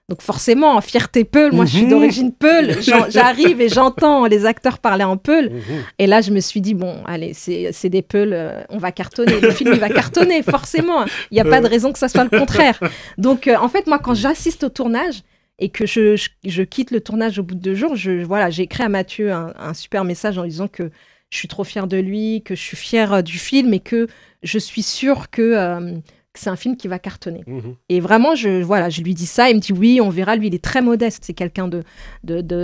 Donc forcément, hein, fierté Peul, moi je suis mhm. d'origine Peul, [laughs] j'arrive et j'entends les acteurs parler en Peul. Mhm. Et là, je me suis dit, bon, allez, c'est des Peuls, euh, on va cartonner, le film il va cartonner, forcément. Il n'y a pas de raison que ça soit le contraire. Donc euh, en fait, moi quand j'assiste au tournage, et que je, quitte le tournage au bout de deux jours, je, voilà, j'ai à Mathieu un, super message en disant que je suis trop fière de lui, que je suis fière euh, du film et que je suis sûre que c'est un film qui va cartonner. Mhm. Et vraiment, je, voilà, je lui dis ça, il me dit oui, on verra, lui, il est très modeste, c'est quelqu'un de,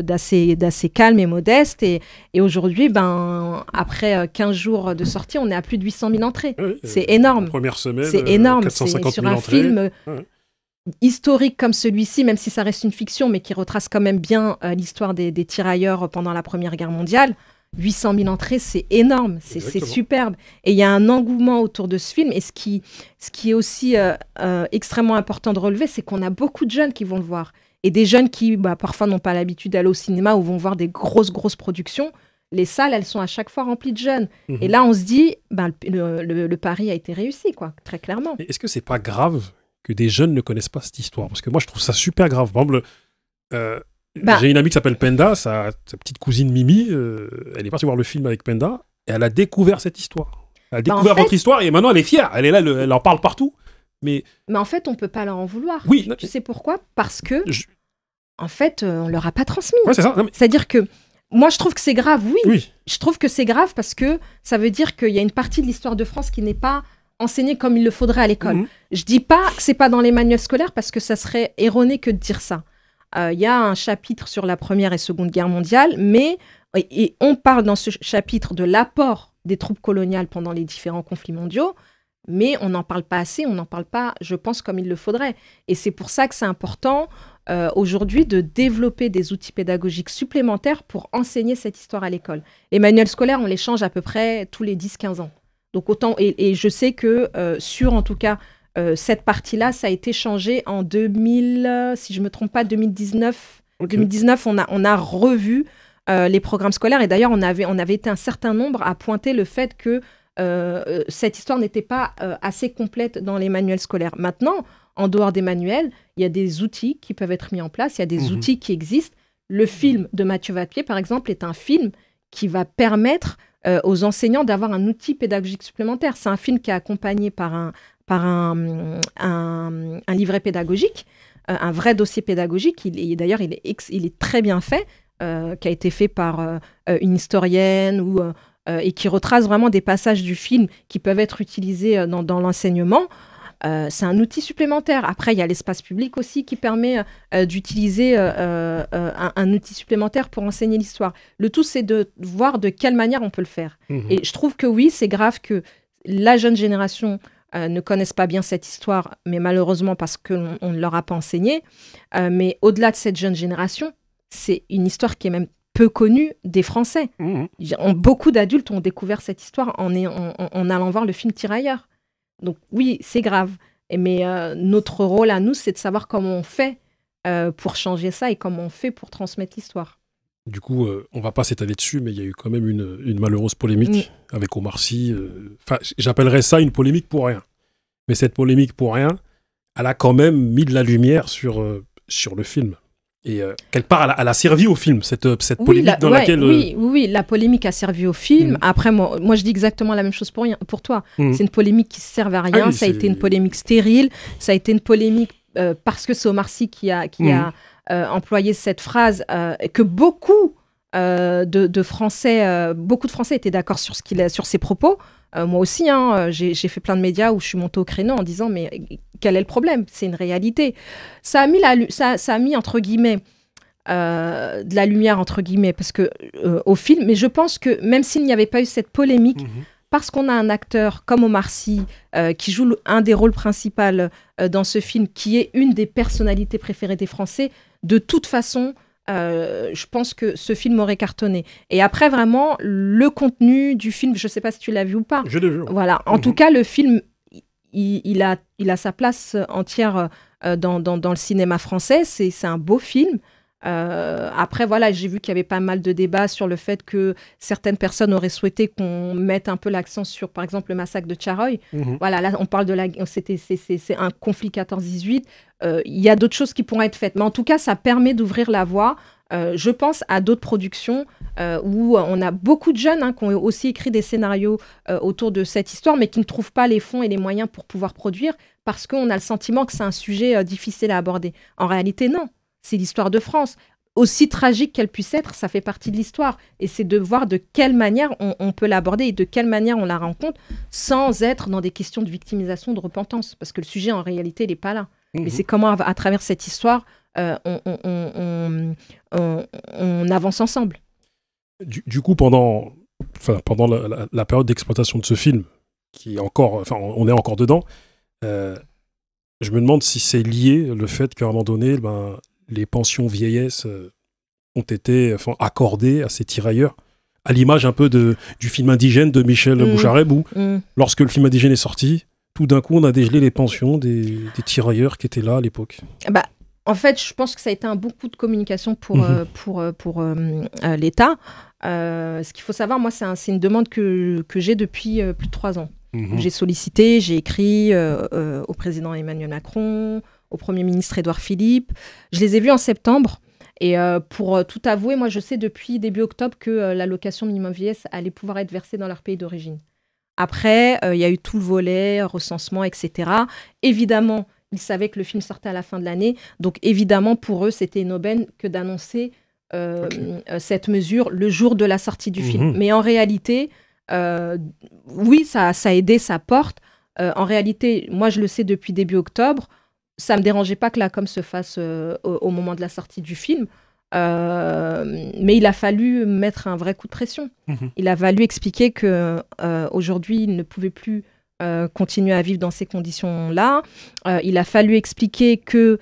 d'assez, calme et modeste. Et, aujourd'hui, ben, après 15 euh, jours de sortie, on est à plus de 800 000 entrées. Euh, c'est énorme. Première semaine, c'est euh, énorme. C'est sur un film... historique comme celui-ci, même si ça reste une fiction, mais qui retrace quand même bien l'histoire des, des, tirailleurs pendant la Première Guerre mondiale, 800 000 entrées, c'est énorme, c'est superbe. Et il y a un engouement autour de ce film. Et ce qui, est aussi euh, euh, extrêmement important de relever, c'est qu'on a beaucoup de jeunes qui vont le voir. Et des jeunes qui, bah, parfois, n'ont pas l'habitude d'aller au cinéma ou vont voir des grosses, grosses productions. Les salles, elles sont à chaque fois remplies de jeunes. Mhm. Et là, on se dit, bah, le, pari a été réussi, quoi, très clairement. Est-ce que c'est pas grave que des jeunes ne connaissent pas cette histoire Parce que moi, je trouve ça super grave. Par exemple, euh, bah. J'ai une amie qui s'appelle Penda, sa, petite cousine Mimi. Euh, elle est partie voir le film avec Penda et elle a découvert cette histoire. Elle a bah, découvert votre histoire et maintenant elle est fière. Elle est là, elle, en parle partout. Mais... mais en fait, on peut pas leur en vouloir. Oui. Tu sais pourquoi Parce que, en fait, euh, on leur a pas transmis. c'est à dire que moi, je trouve que c'est grave, oui. Je trouve que c'est grave parce que ça veut dire qu'il y a une partie de l'histoire de France qui n'est pas enseignée comme il le faudrait à l'école. Je mhm. Je dis pas que c'est pas dans les manuels scolaires parce que ça serait erroné que de dire ça il euh, y a un chapitre sur la Première et Seconde Guerre mondiale, mais et, on parle dans ce chapitre de l'apport des troupes coloniales pendant les différents conflits mondiaux, mais on n'en parle pas assez, on n'en parle pas, je pense, comme il le faudrait. Et c'est pour ça que c'est important euh, aujourd'hui de développer des outils pédagogiques supplémentaires pour enseigner cette histoire à l'école. Les manuels scolaires, on les change à peu près tous les 10-15 ans. Donc autant, et, je sais que euh, sur en tout cas euh, cette partie-là, ça a été changé en 2000, si je ne me trompe pas, 2019. En 2019, on a, on a revu euh, les programmes scolaires. Et d'ailleurs, on avait, on avait été un certain nombre à pointer le fait que euh, cette histoire n'était pas assez complète dans les manuels scolaires. Maintenant, en dehors des manuels, il y a des outils qui peuvent être mis en place, il y a des mhm. outils qui existent. Le film de Mathieu Vapier, par exemple, est un film qui va permettre aux enseignants d'avoir un outil pédagogique supplémentaire. C'est un film qui est accompagné par un, par un, livret pédagogique, euh, un vrai dossier pédagogique. Il, D'ailleurs, il, il est, très bien fait, euh, qui a été fait par euh, une historienne ou, et qui retrace vraiment des passages du film qui peuvent être utilisés dans, l'enseignement. c'est un outil supplémentaire. Après, il y a l'espace public aussi qui permet d'utiliser un, outil supplémentaire pour enseigner l'histoire. Le tout, c'est de voir de quelle manière on peut le faire. Mmh et je trouve que oui, c'est grave que la jeune génération euh, ne connaissent pas bien cette histoire, mais malheureusement parce qu'on ne leur a pas enseigné. Euh, mais au-delà de cette jeune génération, c'est une histoire qui est même peu connue des Français. Mmh, mmh. beaucoup d'adultes ont découvert cette histoire en, allant voir le film Tirailleurs. Donc oui, c'est grave. Et, mais euh, notre rôle à nous, c'est de savoir comment on fait pour changer ça et comment on fait pour transmettre l'histoire. Du coup, on euh, on va pas s'étaler dessus, mais il y a eu quand même une, malheureuse polémique avec Omar Sy. Euh, j'appellerais ça une polémique pour rien. Mais cette polémique pour rien, elle a quand même mis de la lumière sur, euh, sur le film. Et quelque part, elle a, servi au film, cette, cette polémique dans laquelle... Oui, oui, oui, la polémique a servi au film. Mm. Après, moi, moi, je dis exactement la même chose pour, rien, pour toi. Mm. C'est une polémique qui ne sert à rien. Ah ça a été une polémique stérile. Ça a été une polémique parce que c'est Omar Sy qui a... Qui mm. a euh, employé cette phrase euh, que beaucoup euh, de, Français, beaucoup de Français étaient d'accord sur, ce qu'il sur ses propos. moi aussi, hein, j'ai fait plein de médias où je suis montée au créneau en disant mais quel est le problème C'est une réalité. Ça a mis, la, ça, a mis entre guillemets de la lumière entre guillemets parce que au film mais je pense que même s'il n'y avait pas eu cette polémique mhm. parce qu'on a un acteur comme Omar Sy qui joue un des rôles principaux dans ce film qui est une des personnalités préférées des Français de toute façon, euh, je pense que ce film aurait cartonné. Et après, vraiment, le contenu du film, je ne sais pas si tu l'as vu ou pas. Je l'ai vu. Voilà. En tout mhm. cas, le film, il, a, il a sa place euh, entière euh, dans, le cinéma français. C'est un beau film. après, voilà, j'ai vu qu'il y avait pas mal de débats sur le fait que certaines personnes auraient souhaité qu'on mette un peu l'accent sur, par exemple, le massacre de Charoy. Mhm. Voilà, là, on parle de la. C'est un conflit 14-18. Euh, il y a d'autres choses qui pourraient être faites. Mais en tout cas, ça permet d'ouvrir la voie. Euh, je pense à d'autres productions euh, où on a beaucoup de jeunes hein, qui ont aussi écrit des scénarios autour de cette histoire, mais qui ne trouvent pas les fonds et les moyens pour pouvoir produire parce qu'on a le sentiment que c'est un sujet difficile à aborder. En réalité, non. C'est l'histoire de France aussi tragique qu'elle puisse être, ça fait partie de l'histoire. Et c'est de voir de quelle manière on, peut l'aborder et de quelle manière on la rencontre sans être dans des questions de victimisation, de repentance. Parce que le sujet, en réalité, il n'est pas là. Mais mhm. c'est comment, à, travers cette histoire, euh, on, avance ensemble. Du, coup, pendant, pendant la, période d'exploitation de ce film, qui est encore, enfin, on est encore dedans, euh, je me demande si c'est lié le fait qu'à un moment donné, ben, les pensions vieillesse euh, ont été enfin, accordées à ces tirailleurs à l'image un peu de, du film indigène de Michel mm. Bouchareb, où mm. lorsque le film indigène est sorti, tout d'un coup, on a dégelé les pensions des, tirailleurs qui étaient là à l'époque bah, en fait, je pense que ça a été un bon coup de communication pour, mhm. euh, pour, euh, pour euh, l'État. ce qu'il faut savoir, moi, c'est une demande que, j'ai depuis plus de trois ans. Mhm. J'ai sollicité, j'ai écrit au président Emmanuel Macron, au Premier ministre Édouard Philippe. Je les ai vus en septembre. Et pour tout avouer, moi, je sais depuis début octobre que l'allocation minimum vieillesse allait pouvoir être versée dans leur pays d'origine. Après, euh, il y a eu tout le volet, euh, recensement, etc. Évidemment, ils savaient que le film sortait à la fin de l'année. Donc évidemment, pour eux, c'était une aubaine que d'annoncer euh, cette mesure le jour de la sortie du film. Mhm. Mais en réalité, oui, ça, a aidé, ça porte. en réalité, moi, je le sais depuis début octobre, ça ne me dérangeait pas que la com se fasse au, moment de la sortie du film. Euh, mais il a fallu mettre un vrai coup de pression. Mhm. Il a fallu expliquer que euh, aujourd'hui, il ne pouvait plus euh, continuer à vivre dans ces conditions-là. il a fallu expliquer que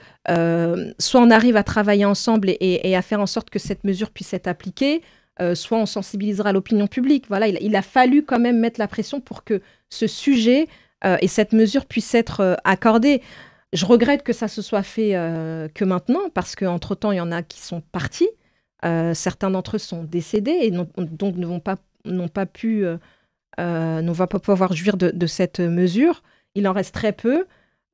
soit on arrive à travailler ensemble et, à faire en sorte que cette mesure puisse être appliquée, soit on sensibilisera l'opinion publique. Voilà, il, il, a fallu quand même mettre la pression pour que ce sujet et cette mesure puissent être accordés je regrette que ça se soit fait euh, que maintenant, parce qu'entre-temps, il y en a qui sont partis. Euh, certains d'entre eux sont décédés et donc donc vont pas, pas pu, euh, n'ont pas pouvoir jouir de, de, cette mesure. Il en reste très peu.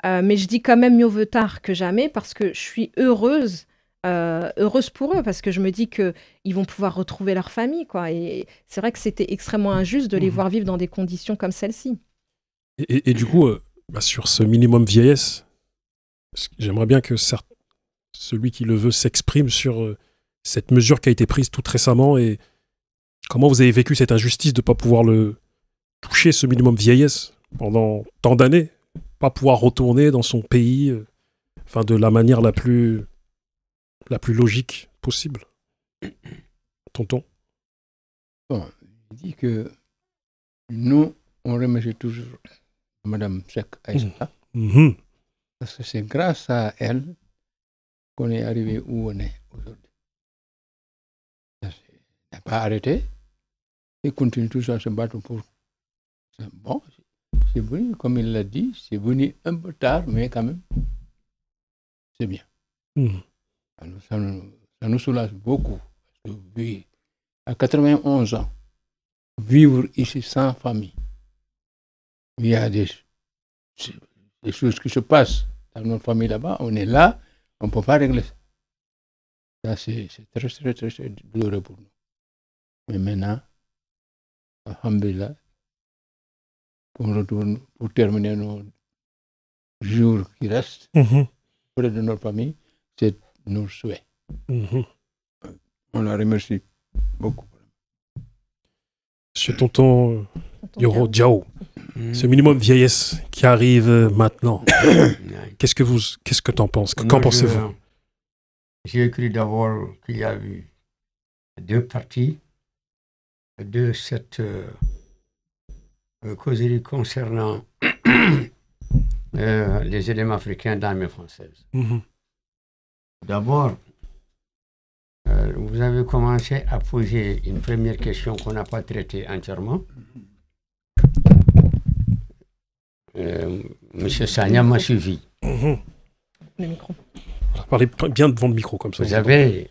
mais je dis quand même mieux vaut tard que jamais parce que je suis heureuse heureuse pour eux parce que je me dis que ils vont pouvoir retrouver leur famille quoi et c'est vrai que c'était extrêmement injuste de les mmh. voir vivre dans des conditions comme celle-ci et, du coup bah, sur ce minimum vieillesse J'aimerais bien que celui qui le veut s'exprime sur euh, cette mesure qui a été prise tout récemment et comment vous avez vécu cette injustice de ne pas pouvoir le toucher, ce minimum vieillesse, pendant tant d'années, pas pouvoir retourner dans son pays, euh, enfin de la manière la plus la plus logique possible. Tonton. Bon, il dit que nous, on remercie toujours Madame Sek Aïssa. Mmh. mmh. Parce que c'est grâce à elle qu'on est arrivé où on est aujourd'hui. Elle n'a pas arrêté et continue toujours à se battre pour. Bon, c'est venu, comme il l'a dit, c'est venu un peu tard, mais quand même, c'est bien. Hmm. ça, nous, soulage beaucoup. Parce que, à 91 ans, vivre ici sans famille, il des les choses qui se passent dans notre famille là-bas, on est là, on ne peut pas régler ça. Ça, c'est très, très, très, très douloureux pour nous. Mais maintenant, Alhamdulillah, retourne pour terminer nos jours qui restent mm-hmm. pour de notre famille, c'est nos souhaits. Mm-hmm. On la remercie beaucoup. Monsieur Tonton Yoro Diao. Hmm. Ce minimum vieillesse qui arrive maintenant. [coughs] qu'est-ce que vous, qu'est-ce que t'en penses Qu'en pensez-vous J'ai cru d'abord qu'il y a eu deux parties de cette euh, euh causerie concernant [coughs] euh, les éléments africains d'armée française. Mm-hmm. D'abord, euh, vous avez commencé à poser une première question qu'on n'a pas traitée entièrement. Mm-hmm euh, M. Sagna m'a suivi. Mhm. Le micro. Parlez bien devant le micro comme ça. Vous, avez,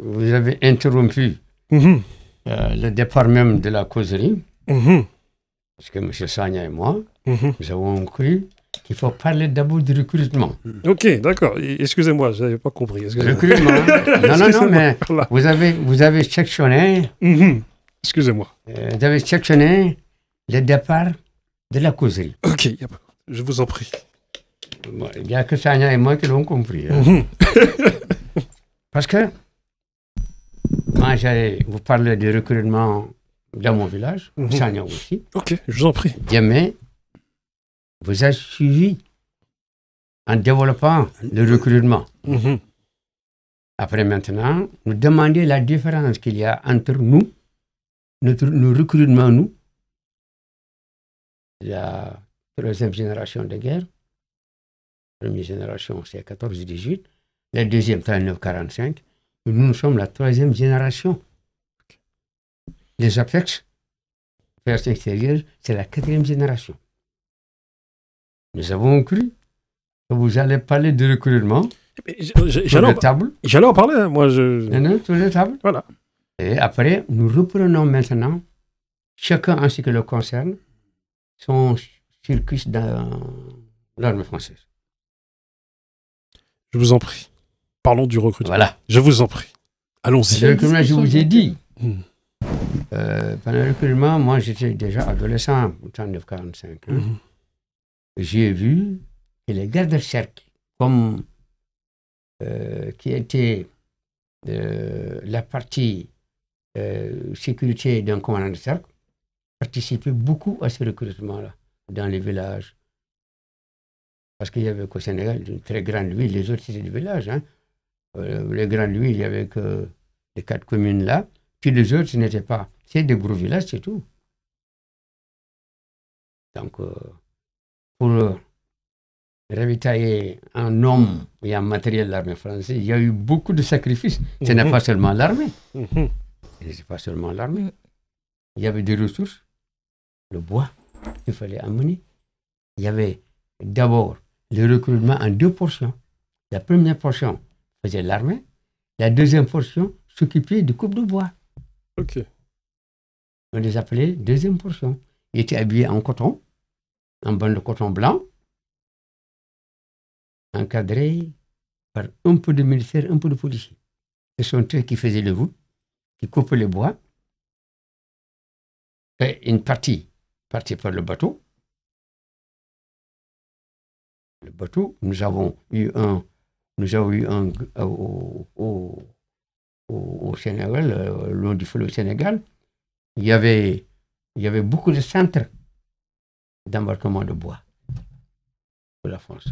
vous avez interrompu mhm. euh, le départ même de la causerie. Mhm. Parce que M. Sagna et moi, nous avons cru qu'il faut parler d'abord du recrutement. Ok, d'accord. Excusez-moi, je n'avais pas compris. Recrutement. [laughs] non, non, non, mais vous avez, vous avez sectionné. Excusez-moi. Euh, vous avez sectionné le départ de la causerie. Ok, je vous en prie. il n'y a que Sanya et moi qui l'ont compris. Hein. Mhm. [laughs] Parce que moi, j'allais vous parler du recrutement dans mon village, mhm. Sanya aussi. Ok, je vous en prie. Jamais vous avez suivi en développant le recrutement. Mhm. Après maintenant, nous demandez la différence qu'il y a entre nous, notre, recrutement nous, la troisième génération de guerre. La première génération, c'est 14-18. La deuxième, 39-45. Nous, nous sommes la troisième génération. Les les vers extérieures, c'est la quatrième génération. Nous avons cru que vous allez parler de recrutement. J'allais en, parler, hein, moi. Je... Non, Voilà. Et après, nous reprenons maintenant, chacun en ce qui le concerne, sont circus dans l'armée française. Je vous en prie. Parlons du recrutement. Voilà. Je vous en prie. Allons-y. je vous ai dit. Hmm. Euh, pendant le recrutement, moi, j'étais déjà adolescent, en 1945. 45 J'ai vu que les gardes de cercle, comme euh, qui était euh, la partie sécurité d'un commandant de cercle, participé beaucoup à ce recrutement-là, dans les villages. Parce qu'il y avait qu'au Sénégal une très grande ville, les autres c'était des villages. Hein. Euh, les grandes villes, il y avait que les quatre communes là, puis les autres, ce n'était pas. C'est des gros villages, c'est tout. Donc, euh, pour euh, ravitailler un homme et un matériel de l'armée française, il y a eu beaucoup de sacrifices. Ce n'est mm-hmm. pas seulement l'armée. Mm-hmm. Ce n'est pas seulement l'armée. Il y avait des ressources le bois qu'il fallait amener. Il y avait d'abord le recrutement en deux portions. La première portion faisait l'armée, la deuxième portion s'occupait du coupe de bois. On les appelait deuxième portion. Ils étaient habillés en coton, en bande de coton blanc, encadrés par un peu de militaires, un peu de policiers. Ce sont eux qui faisaient le bout, qui coupaient le bois. Et une partie Parti par le bateau. Le bateau, nous avons eu un, nous avons eu un euh, au, Sénégal, euh, le loin du fleuve Sénégal, il y avait, beaucoup de centres d'embarquement de bois pour la France.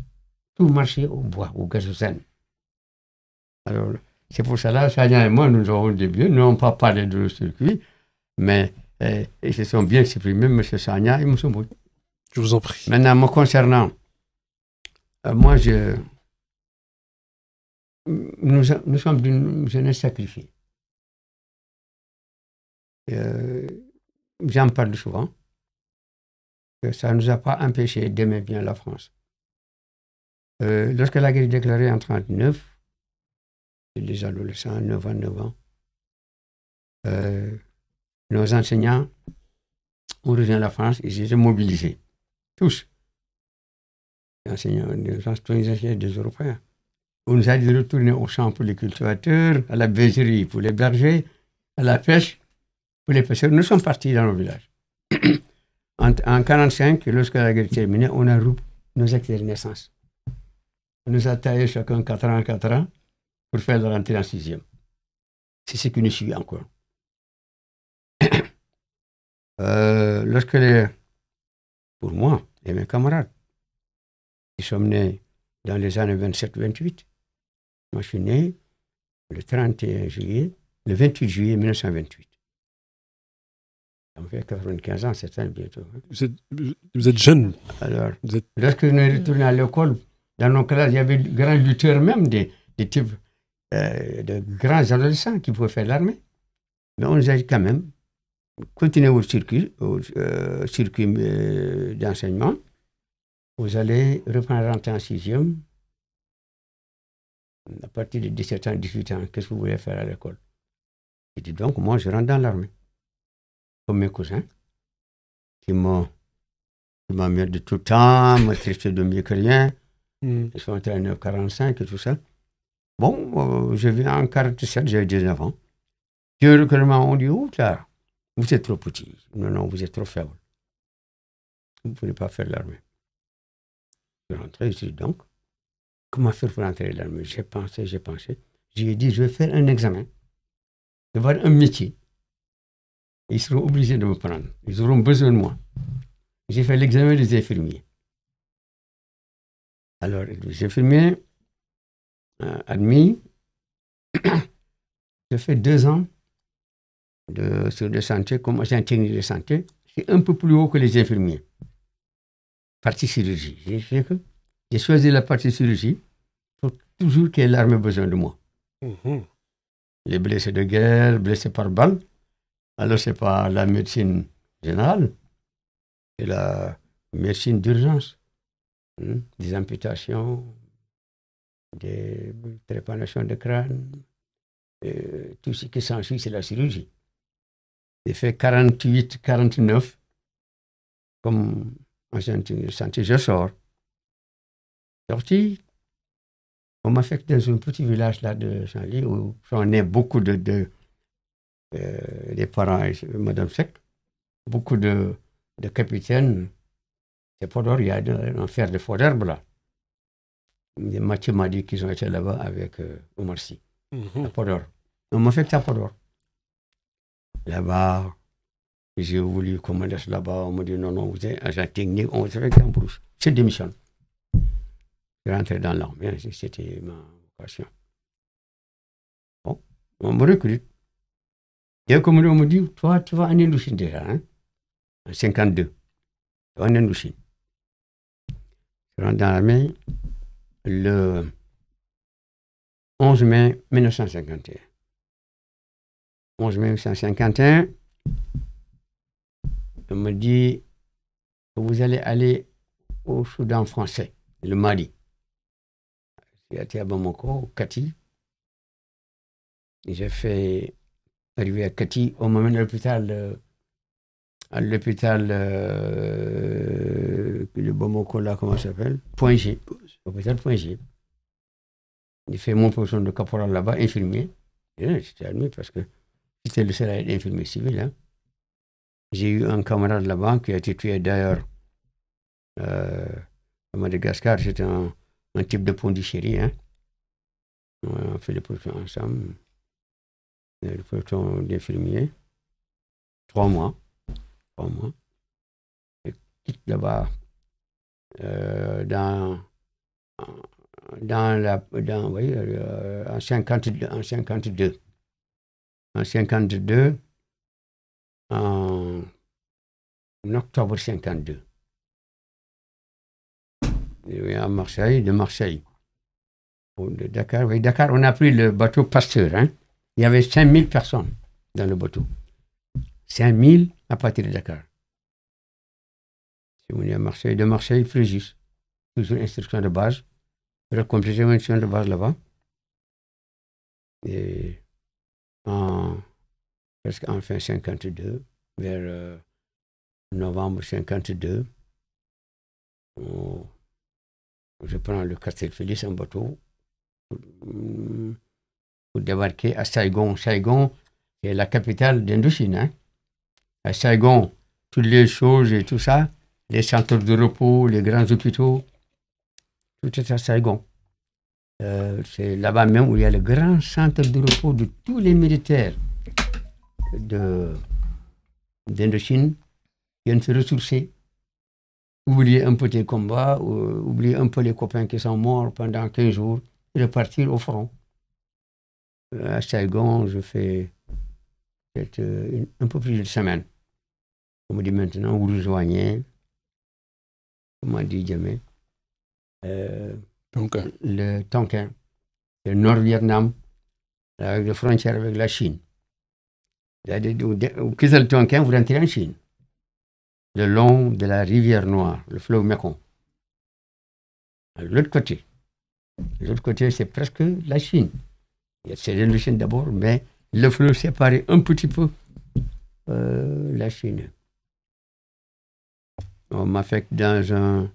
Tout marchait au bois, au gazocène. Alors, c'est pour cela, Sanya et moi, nous avons des vieux, nous n'avons pas parlé de le circuit, mais et, ils se sont bien exprimés, M. Sagna et M. Bouy. Je vous en prie. Maintenant, concernant, euh, moi, je. Nous, nous sommes d'une jeunesse sacrifiée. Euh, j'en parle souvent. ça ne nous a pas empêché d'aimer bien la France. Euh, lorsque la guerre est déclarée en 1939, les adolescents, 9 ans, 9 ans, nos enseignants, on rejoint la France, ils étaient mobilisés. Tous. Les enseignants, les enseignants des Européens. On nous a dit de retourner au champ pour les cultivateurs, à la baiserie pour les bergers, à la pêche pour les pêcheurs. Nous sommes partis dans nos villages. [clears throat] en 1945, lorsque la guerre terminée, on a rouvert nos acteurs de naissance. On nous a taillé chacun 4 ans, 4 ans pour faire la rentrée en sixième. C'est ce que nous suivons encore. Euh, lorsque les, pour moi et mes camarades, qui sommes nés dans les années 27-28, moi je suis né le 31 juillet, le 28 juillet 1928. Ça me fait 95 ans, c'est ça bientôt. Hein. Vous, êtes, jeune. Alors, vous lorsque nous retournés à l'école, dans nos classes, il y avait de grands lutteurs même, des, types, euh, de grands adolescents qui pouvaient faire l'armée. Mais on nous a quand même, continuez votre circuit, euh, circuit euh, d'enseignement. Vous allez reprendre rentrer en sixième. À partir de 17 ans, 18 ans, qu'est-ce que vous voulez faire à l'école Je dit donc, moi, je rentre dans l'armée. Comme mes cousins, qui m'ont m'ont de tout temps, me triste de mieux que rien. Hmm. Ils sont entrés en et tout ça. Bon, euh, je viens en 47, j'avais 19 ans. Théoriquement, on dit, où tard vous êtes trop petit. Non, non, vous êtes trop faible. Vous ne pouvez pas faire l'armée. Je suis rentré, je dis donc, comment faire pour entrer dans l'armée J'ai pensé, j'ai pensé. J'ai dit, je vais faire un examen, de voir un métier. Ils seront obligés de me prendre. Ils auront besoin de moi. J'ai fait l'examen des infirmiers. Alors, les infirmiers, euh, admis, [coughs] j'ai fait deux ans de, de santé comme agent technique de santé, c'est un peu plus haut que les infirmiers. Partie chirurgie. J'ai choisi la partie chirurgie pour toujours qu'elle l'armée ait besoin de moi. Mhm. Les blessés de guerre, blessés par balle, alors c'est pas la médecine générale, c'est la médecine d'urgence. Hein, des amputations, des trépanations de crâne, tout ce qui s'ensuit, c'est la chirurgie. J'ai fait 48, 49 comme santé, je sors. Sorti, on m'a fait dans un petit village là de Saint-Louis où j'en ai beaucoup de, euh, des parents, et Madame Sec, beaucoup de, de capitaines. C'est pas d'or, il y a un enfer de Foderbe là. Mathieu m'a dit qu'ils ont été là-bas avec euh, Omar Sy, mm On m'a fait à Podor. Là-bas, j'ai voulu commander là-bas. On m'a dit non, non, vous êtes agent technique, on se fait en brouche, c'est démission. Je rentre dans l'armée, hein, c'était ma vocation. Bon, on me recrute. Et comme on me dit, toi, tu vas en Indochine déjà, hein? En 52. En Indochine. Je rentre dans l'armée le 11 mai 1951. 11 on me dit que vous allez aller au Soudan français, le Mali. J'ai été à Bamako, Kati. J'ai fait arriver à Kati, on m'amène à l'hôpital euh, à l'hôpital euh, le Bamako là, comment ça s'appelle Point G. Hôpital Point G. J'ai fait mon position de caporal là-bas, infirmier. J'étais admis parce que c'était le seul infirmier civil. Hein. J'ai eu un camarade là-bas qui a été tué d'ailleurs euh, à Madagascar. C'était un, un, type de pondichéry. Hein. On fait le projet ensemble. Le projeton d'infirmier. Trois mois. Trois mois. Je quitte là-bas euh, dans, dans la. Dans, vous euh, en 52. En 52 en 52, en octobre 52. à Marseille, de Marseille. De Dakar, oui, Dakar, on a pris le bateau Pasteur. Hein. Il y avait 5000 personnes dans le bateau. 5000 à partir de Dakar. Si on est à Marseille, de Marseille, Frégis. Toujours instruction de base. pour complété une instruction de base là-bas. Et en, fin 52, vers euh, novembre 52. je prends le Castel Félix en bateau mm, pour débarquer à Saigon. Saigon, est la capitale d'Indochine. Hein. À Saigon, toutes les choses et tout ça, les centres de repos, les grands hôpitaux, tout est à Saigon. Euh, c'est là-bas même où il y a le grand centre de repos de tous les militaires d'Indochine qui viennent se ressourcer, Oubliez un peu tes combats, oubliez un peu les copains qui sont morts pendant 15 jours et repartir au front. Euh, à Saigon, je fais peut-être euh, un peu plus de semaine. On me dit maintenant, vous rejoignez. Comment dit jamais le Tonkin, le Nord-Vietnam, avec la frontière avec la Chine. Au le Tonkin, vous rentrez en Chine, le long de la rivière Noire, le fleuve Mekong. De l'autre côté, l'autre côté, c'est presque la Chine. C'est la Chine d'abord, mais le fleuve séparait un petit peu euh, la Chine. On m'a fait dans un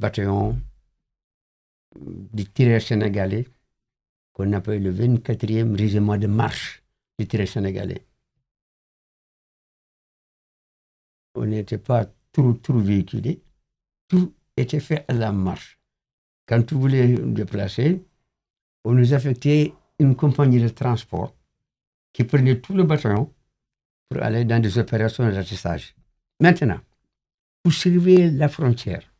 bataillon du tireur sénégalais qu'on appelle le 24e régiment de marche du tireur sénégalais. On n'était pas trop, véhiculé. Tout était fait à la marche. Quand on voulait nous déplacer, on nous affectait une compagnie de transport qui prenait tout le bataillon pour aller dans des opérations d'assistage. Maintenant, pour surveiller la frontière,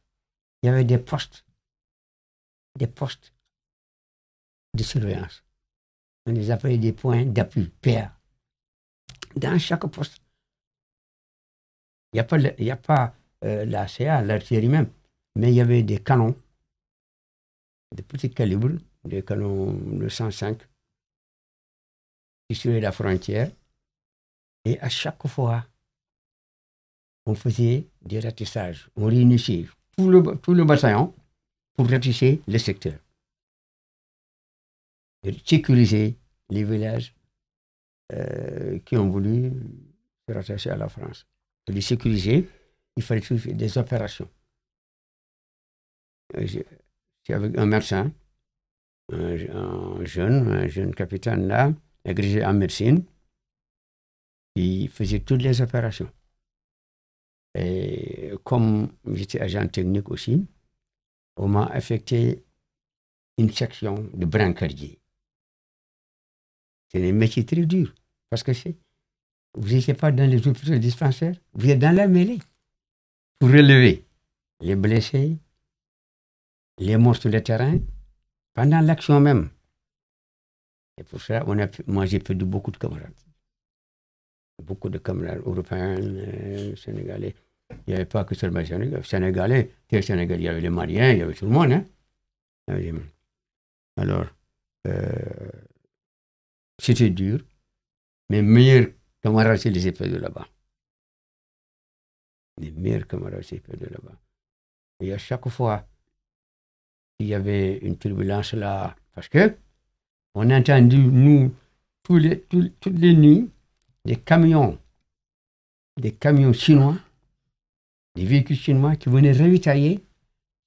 il y avait des postes des postes de surveillance. On les appelait des points d'appui, PR. Dans chaque poste, il n'y a pas, euh, la CA, l'artillerie même, mais il y avait des canons, de petits calibres, des canons 105, qui suivaient la frontière. Et à chaque fois, on faisait des ratissages, on réunissait tout le, tout le bataillon pour ratisser le secteur, sécuriser les villages euh, qui ont voulu se rattacher à la France. Pour les sécuriser, il fallait faire des opérations. J'ai avec un médecin, un, jeune, un jeune capitaine là, agrégé en médecine, qui faisait toutes les opérations. Et comme j'étais agent technique aussi, on m'a affecté une section de brancardier. C'est un métier très dur, parce que vous n'étiez pas dans les hôpitaux dispensaires, vous êtes dans la mêlée pour relever les blessés, les morts sur le terrain, pendant l'action même. Et pour ça, moi, j'ai perdu beaucoup de camarades. Beaucoup de camarades européens, euh, sénégalais, il n'y avait pas que seulement les Sénégalais. Sénégalais, il y avait les Maliens, il y avait tout le monde. Hein. Alors, euh, c'était dur. Mes meilleurs camarades, c'est les épées de là-bas. Les meilleurs camarades, c'est les e de là-bas. Et à chaque fois qu'il y avait une turbulence là, parce que on a entendu, nous, tous les, tous, toutes les nuits, des camions, des camions chinois des véhicules chinois qui venaient ravitailler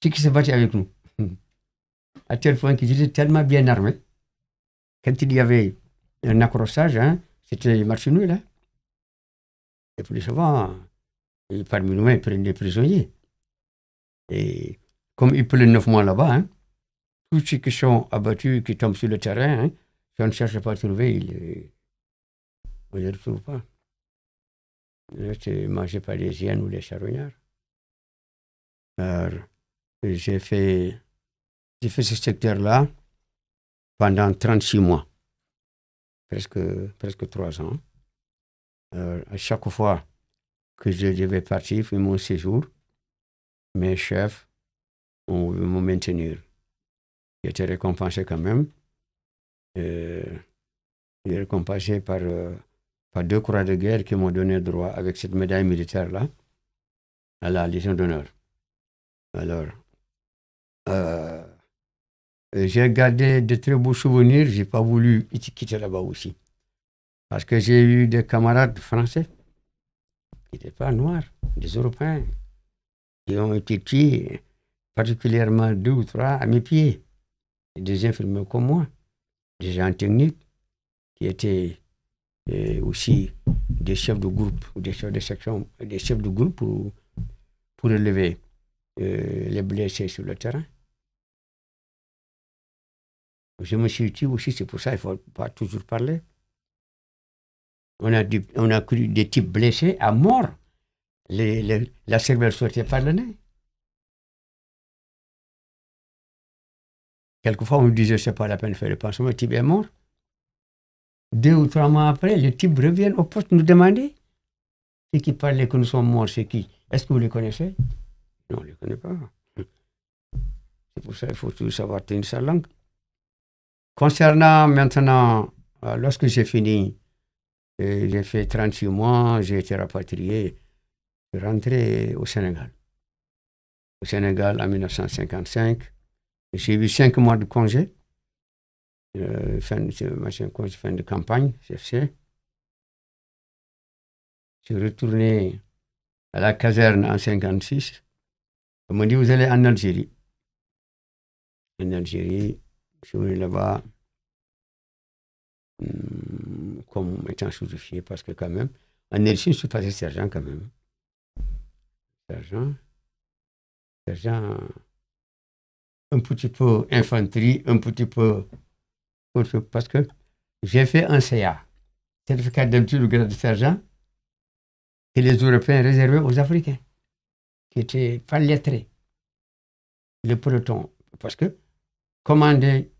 ceux qui se battaient avec nous. À tel point qu'ils étaient tellement bien armés. Quand il y avait un accrochage, hein, c'était les là. là hein. Et plus souvent, parmi nous, ils prennent des prisonniers. Et comme ils pleut neuf mois là-bas, hein, tous ceux qui sont abattus, qui tombent sur le terrain, si on ne cherche pas à trouver, euh, on ne les retrouve pas. Je ne mangeais pas les hyènes ou les charognards. j'ai fait, j'ai fait ce secteur-là pendant 36 mois, presque, presque 3 ans. à chaque fois que je devais partir, pour mon séjour, mes chefs ont voulu me maintenir. J'étais e récompensé quand même. Euh, récompensé par par deux croix de guerre qui m'ont donné droit avec cette médaille militaire-là à la Légion d'honneur. Alors, euh, euh, j'ai gardé de très beaux souvenirs, j'ai pas voulu quitter là-bas aussi. Parce que j'ai eu des camarades français qui n'étaient pas noirs, des Européens, qui ont été tués, particulièrement deux ou trois à mes pieds, des infirmiers comme moi, des gens techniques qui étaient et aussi des chefs de groupe des chefs de section, des chefs de groupe pour, pour relever euh, les blessés sur le terrain. Je me suis dit aussi, c'est pour ça qu'il ne faut pas toujours parler. On a, on a cru des types blessés à mort. la cervelle sortait par le nez. Quelquefois, on me disait, ce n'est pas la peine de faire le pansement, le type est mort deux ou trois mois après, les types reviennent au poste nous demander ce qui parlait que nous sommes morts, c'est qui Est-ce que vous les connaissez Non, on ne les connaît pas. C'est pour ça qu'il faut toujours savoir tenir sa langue. Concernant maintenant, euh, lorsque j'ai fini, euh, j'ai fait 36 mois, j'ai été rapatrié, je suis rentré au Sénégal. Au Sénégal en 1955, j'ai eu cinq mois de congé euh, fin, machin, quoi, fin de campagne, CFC. Je suis retourné à la caserne en 56. On m'a dit, vous allez en Algérie. En Algérie, je suis venu là-bas hmm, comme étant sous-officier, parce que quand même, en Algérie, je suis passé sergent quand même. Sergent. Sergent, un petit peu infanterie, un petit peu parce que j'ai fait un CA, certificat d'un au grade de sergent, que les Européens réservaient aux Africains, qui étaient pas lettrés. Le peloton. Parce que commander,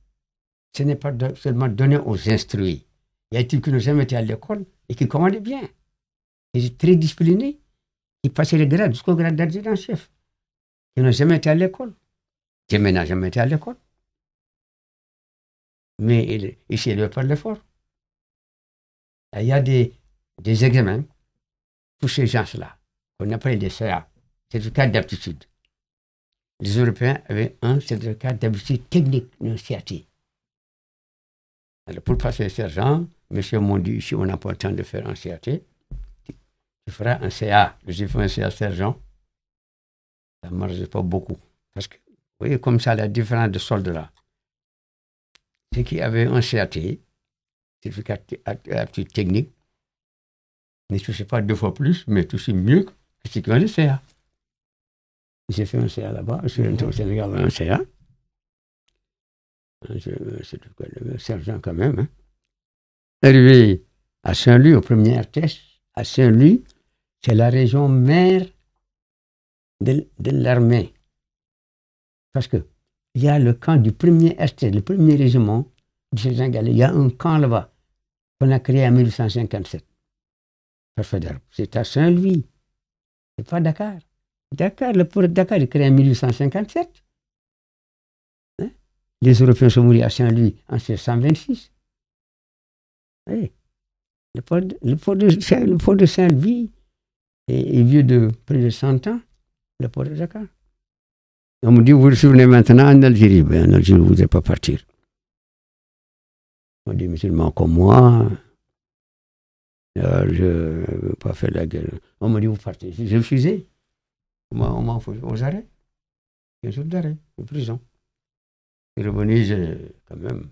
ce n'est pas seulement donner aux instruits. Il y a des qui n'ont jamais été à l'école et qui commandaient bien. Ils étaient très disciplinés. Ils passaient les grades jusqu'au grade d'adjudant-chef. Ils n'ont jamais été à l'école. Jamais n'ont jamais été à l'école mais ici, il veut faire l'effort. Il y a des, des examens pour ces gens-là, On appelle des CA, C'est cas d'aptitude. Les Européens avaient un cas d'aptitude technique non CAT. pour passer sergent, monsieur m'a dit ici, on n'a pas le temps de faire un CAT. Tu feras un CA. J'ai fait un CA sergent. Ça ne marche pas beaucoup. Parce que, vous voyez, comme ça, la différence de solde là qui avait un CAT, certificat aptitude technique, ne sais pas deux fois plus, mais tout c'est mieux que si tu as un CA. J'ai fait un CA là-bas, je suis rentré au Sénégal un CA. C'est le sergent quand même. Hein. Arrivé à Saint-Louis, au premier test, à Saint-Louis, c'est la région mère de, de l'armée. Parce que il y a le camp du premier ST, le premier régiment du sergent Gallet. Il y a un camp là-bas qu'on a créé en 1857. C'est à Saint-Louis. n'est pas Dakar. Dakar, le port de Dakar est créé en 1857. Hein? Les Européens sont morts à Saint-Louis en 1626. Le port de, le port de, Saint-Louis est, est vieux de près de 100 ans, le port de Dakar. On me dit, vous souvenez maintenant en Algérie. Ben, en Algérie, vous ne pouvez pas partir. On dit, seulement comme moi, euh, je ne veux pas faire la guerre. On me dit, vous partez. J'ai refusé. On m'a aux arrêts. Un jour d'arrêt, en prison. Et revenu, quand même,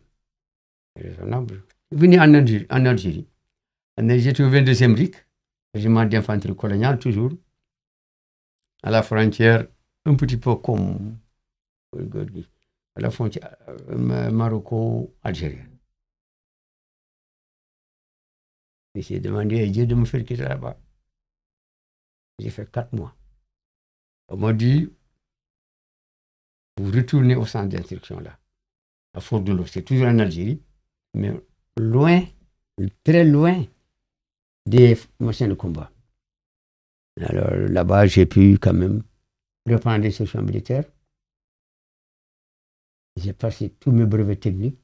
raisonnable. Venu en Algérie. En Algérie, j'ai trouvé un deuxième RIC, régiment d'infanterie coloniale, toujours, à la frontière un petit peu comme à la frontière euh, maroco-algérienne. J'ai demandé à Dieu de me faire quitter là-bas. J'ai fait quatre mois. On m'a dit, vous retournez au centre d'instruction là, à Fort de l'eau. C'est toujours en Algérie, mais loin, très loin des machines de combat. Alors là-bas, j'ai pu quand même le plan d'instruction militaire. J'ai passé tous mes brevets techniques.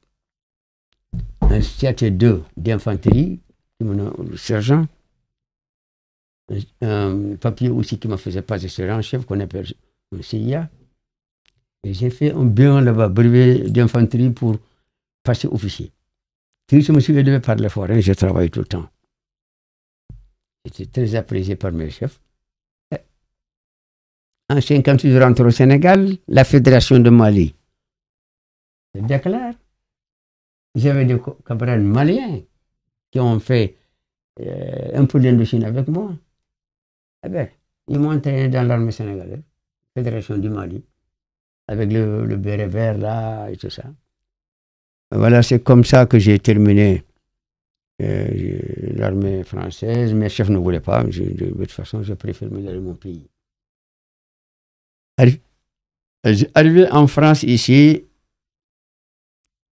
Un siècle 2 d'infanterie, le sergent. Un papier aussi qui me faisait passer sergent chef, qu'on appelle un CIA. Et j'ai fait un bien là-bas, brevet d'infanterie pour passer officier. Puis je me suis élevé par la forêt, je travaillais tout le temps. J'étais très apprécié par mes chefs. En quand je au Sénégal la fédération de Mali. Je déclare. J'avais des camarades maliens qui ont fait euh, un peu d'Indochine avec moi. Eh bien, ils m'ont entraîné dans l'armée sénégalaise, fédération du Mali, avec le, béret vert là et tout ça. Voilà, c'est comme ça que j'ai terminé euh, l'armée française. Mes chefs ne voulaient pas. de toute façon, je préfère me dans mon pays. Arrivé en France ici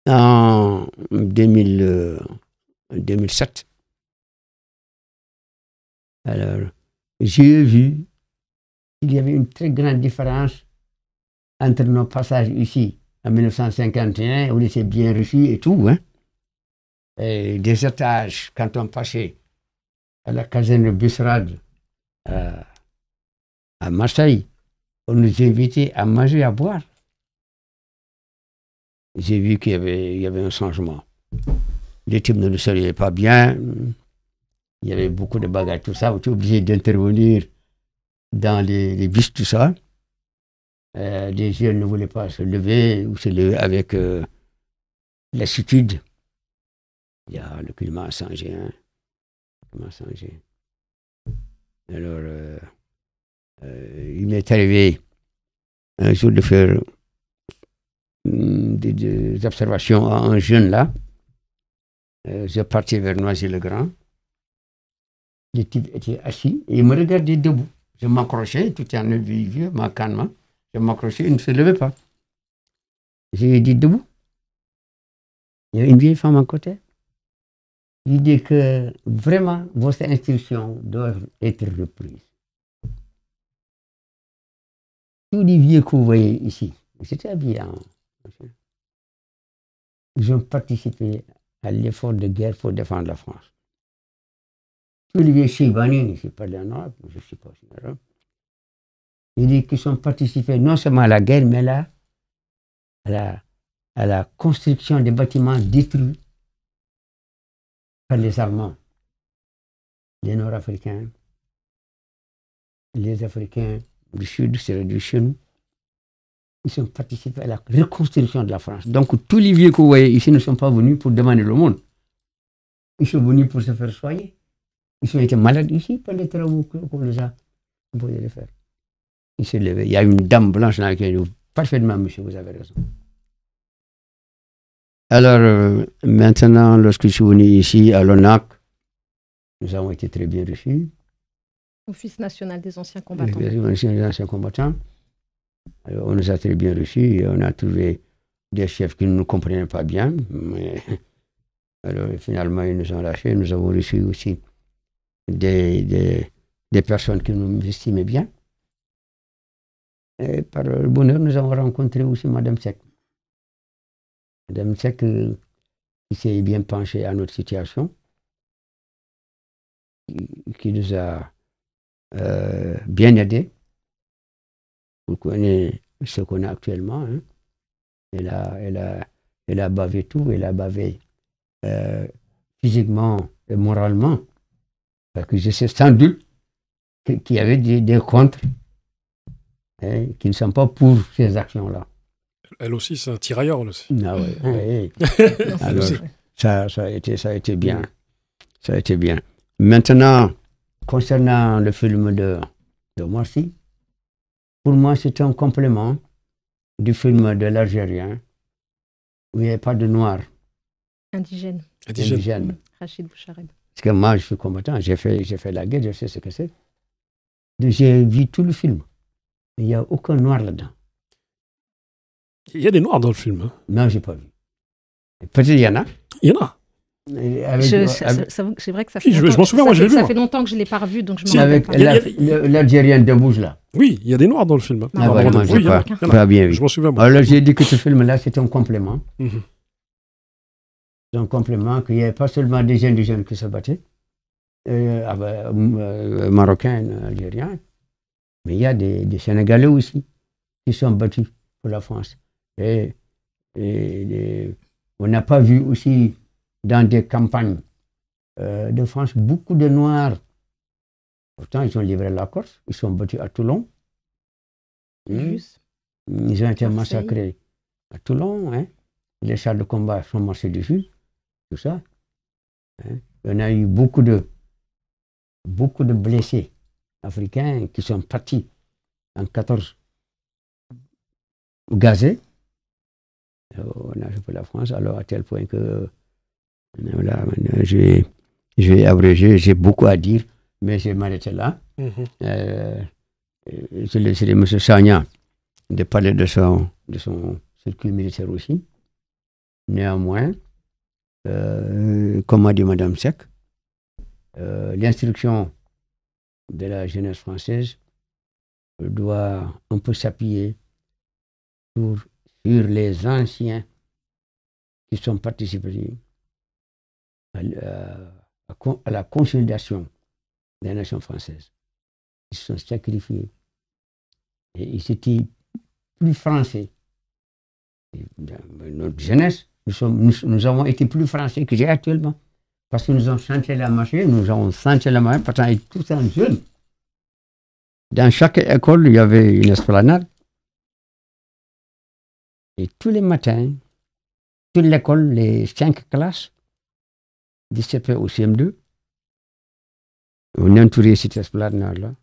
en 2007. Euh, Alors, j'ai vu qu'il y avait une très grande différence entre nos passages ici en 1951, où il était bien réussi et tout. Hein. Et des étages, quand on passait à la caserne de euh, à Marseille, on nous invitait à manger, à boire. J'ai vu qu'il y, avait, un changement. Les types ne le saluaient pas bien. Il y avait beaucoup de bagages, tout ça. On était obligé d'intervenir dans les, les, tout ça. Euh, les jeunes ne voulaient pas se lever ou se lever avec euh, lassitude. y le climat a changé. Hein? Le climat a changé. Alors. Euh, euh, il m'est arrivé un jour de faire hum, des, observations à un jeune là. Euh, je partais vers Noisy-le-Grand. Le type était assis et il me regardait debout. Je m'accrochais, tout en vieux, ma canne, je m'accrochais, il ne se levait pas. J'ai dit debout. Il y a une vieille femme à côté. Il dit que vraiment, votre instructions doit être reprise. Olivier les vieux voyez ici, c'était bien. Hein. Ils ont participé à l'effort de guerre pour défendre la France. Olivier les vieux ne suis pas de je ne sais pas si l'Europe, ils dit qu'ils ont participé non seulement à la guerre, mais là, à la, à la construction des bâtiments détruits par les Allemands, les Nord-Africains, les Africains, du Sud, ceux du nous. ils ont participé à la reconstruction de la France. Donc tous les vieux que vous voyez ici ne sont pas venus pour demander le monde. Ils sont venus pour se faire soigner. Ils ont été malades ici par les travaux qu'on les a faire. Ils se levaient. Il y a une dame blanche là qui a dit Parfaitement, monsieur, vous avez raison. Alors, euh, maintenant, lorsque je suis venu ici à l'ONAC, nous avons été très bien reçus. Office national des anciens combattants. des anciens combattants. on nous a très bien reçus on a trouvé des chefs qui ne nous comprenaient pas bien. [laughs] alors, finalement, ils nous ont lâchés. Nous avons reçu aussi des, des, des personnes qui nous estimaient bien. Et par le bonheur, nous avons rencontré aussi Madame Sec. Madame Sec, euh, qui s'est bien penchée à notre situation, qui nous a euh, bien aidé Vous connaissez ce qu'on a actuellement. Hein. Elle, a, elle, elle, a, bavé tout, elle a bavé euh, physiquement et moralement. Parce que je sais qu'il y avait des, contres hein, qui ne sont pas pour ces actions-là. Elle aussi, c'est un tirailleur, aussi. Ah ça a été bien. Ça a été bien. Maintenant, concernant le film de, de Morsi, pour moi, c'est un complément du film de l'Algérien où il n'y a pas de noir. Indigène. Indigène. Mm. Rachid Bouchareb. Parce que moi, je suis combattant, j'ai fait, fait la guerre, je sais ce que c'est. J'ai vu tout le film. Il n'y a aucun noir là-dedans. Il y a des noirs dans le film. Hein. Non, je n'ai pas vu. Peut-être qu'il y en a. Il y en a. C'est vrai que ça fait. je m'en souviens, moi je Ça fait longtemps que je ne l'ai pas revu, donc je Avec l'Algérien de Bouge, là. Oui, il y a des Noirs dans le film. Ah, non, oui, pas, pas bien Je m'en souviens. Moi. Alors j'ai dit que ce film-là, c'était un complément. C'est mhm. un complément, qu'il n'y avait pas seulement des indigènes qui se battaient, euh, ah ben, euh, marocains, algériens, mais il y a des, Sénégalais aussi qui sont battus pour la France. et on n'a pas vu aussi dans des campagnes euh, de France, beaucoup de Noirs. Pourtant, ils ont livré la Corse, ils sont battus à Toulon. Hmm. Ils ont été massacrés à Toulon. Hein. Les chars de combat sont marchés dessus, tout ça. On hein. a eu beaucoup de, beaucoup de blessés africains qui sont partis en 14 gazés. Euh, on a joué la France, alors à tel point que voilà, je vais, je vais abréger, j'ai beaucoup à dire, mais je vais m'arrêter là. Mhm. Euh, euh, je laisserai M. Sagna de parler de son, de son circuit militaire aussi. Néanmoins, euh, comme a dit Mme Sec, l'instruction de la jeunesse française doit un peu s'appuyer sur, sur les anciens qui sont participés euh, à, la consolidation des nations françaises. Ils se sont sacrifiés. Et ils étaient plus français. notre jeunesse, nous, avons été plus français que j'ai actuellement. Parce que nous avons senti la machine, nous avons senti la machine, parce tout étaient tous en Dans chaque école, il y avait une esplanade. Et tous les matins, toute l'école, les cinq classes, 17 au CM2. On entourait cette esplanade-là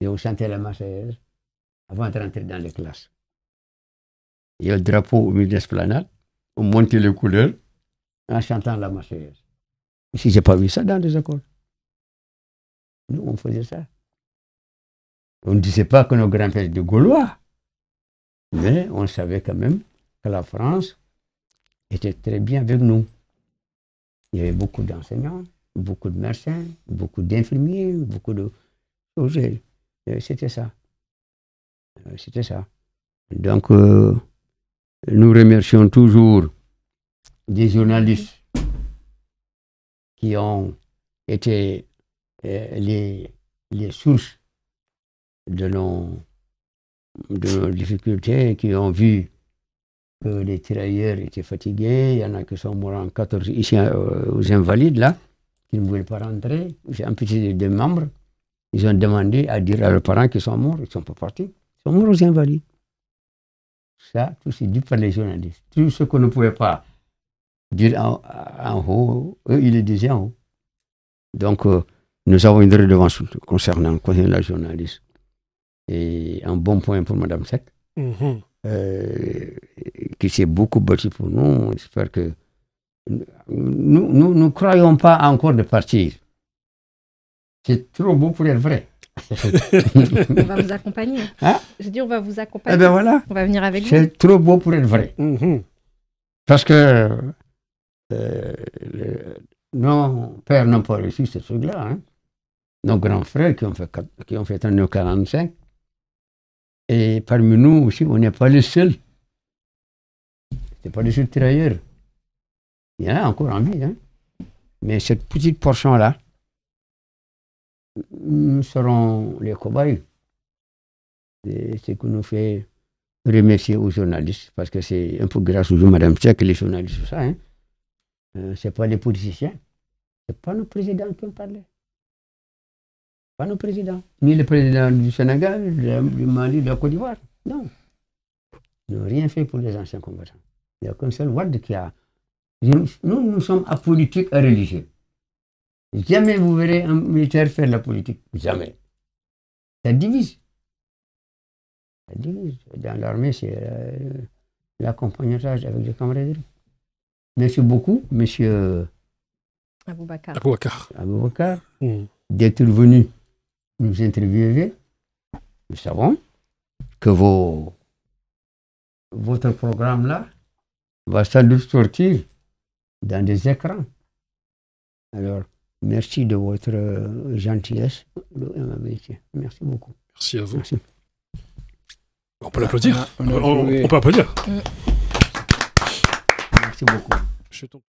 et on chantait la Marseillaise avant de rentrer dans les classes. Il y a le drapeau au milieu de l'esplanade, on montait les couleurs en chantant la Marseillaise. Si n'ai pas vu ça dans les écoles. Nous, on faisait ça. On ne disait pas que nos grands-pères étaient gaulois, mais on savait quand même que la France était très bien avec nous. Il y avait beaucoup d'enseignants, beaucoup de médecins, beaucoup d'infirmiers, beaucoup de choses. Euh, c'était ça. Euh, c'était ça. Donc, euh, nous remercions toujours des journalistes qui ont été les, les sources de nos, de nos difficultés, qui ont vu que les tirailleurs étaient fatigués. Il y en a qui sont morts en 14 ici euh, aux Invalides, là, qui ne voulaient pas rentrer. J'ai petit des membres. Ils ont demandé à dire à leurs parents qu'ils sont morts. Ils ne sont pas partis. Ils sont morts aux Invalides. Ça, tout c'est dit par les journalistes. Tout ce qu'on ne pouvait pas dire en, haut, eux, ils le disaient en haut. Donc, euh, nous avons une redevance concernant, concernant la journaliste. Et un bon point pour Mme Sec. Mm-hmm. Euh, qui s'est beaucoup battu pour nous. J'espère que nous, ne croyons pas encore de partir. C'est trop beau pour être vrai. [laughs] on va vous accompagner. Hein? Je dis, on va vous accompagner. Eh ben on va venir avec vous. C'est trop beau pour être vrai. Mm-hmm. Parce que euh, nos pères n'ont pas réussi ce truc-là. Hein. Nos grands frères qui ont fait, qui ont fait 45 et parmi nous aussi, on n'est pas les seuls. Ce n'est pas les seuls travailleurs. Il y en a encore en vie. Hein. Mais cette petite portion-là, nous serons les cobayes. C'est ce que nous fait remercier aux journalistes, parce que c'est un peu grâce aux Mme Tchèque, les journalistes, tout ça. Hein. Euh, pas les politiciens, ce n'est pas nos présidents qui ont parlé. Pas nos présidents. Ni le président du Sénégal, du Mali, de la Côte d'Ivoire. Non. Ils n'ont rien fait pour les anciens combattants. Il n'y a qu'un seul Ward qui a. Nous, nous sommes politique, et religieux. Jamais vous verrez un militaire faire la politique. Jamais. Ça divise. Ça divise. Dans l'armée, c'est euh, l'accompagnement avec des camarades. Merci beaucoup, monsieur. Aboubacar. Aboubakar. Mm. d'être venu nous interviewez, nous savons que votre programme-là va sans dans des écrans. Alors, merci de votre gentillesse euh, Merci beaucoup. Merci à vous. On peut l'applaudir. On, peut applaudir. Mm. Merci beaucoup.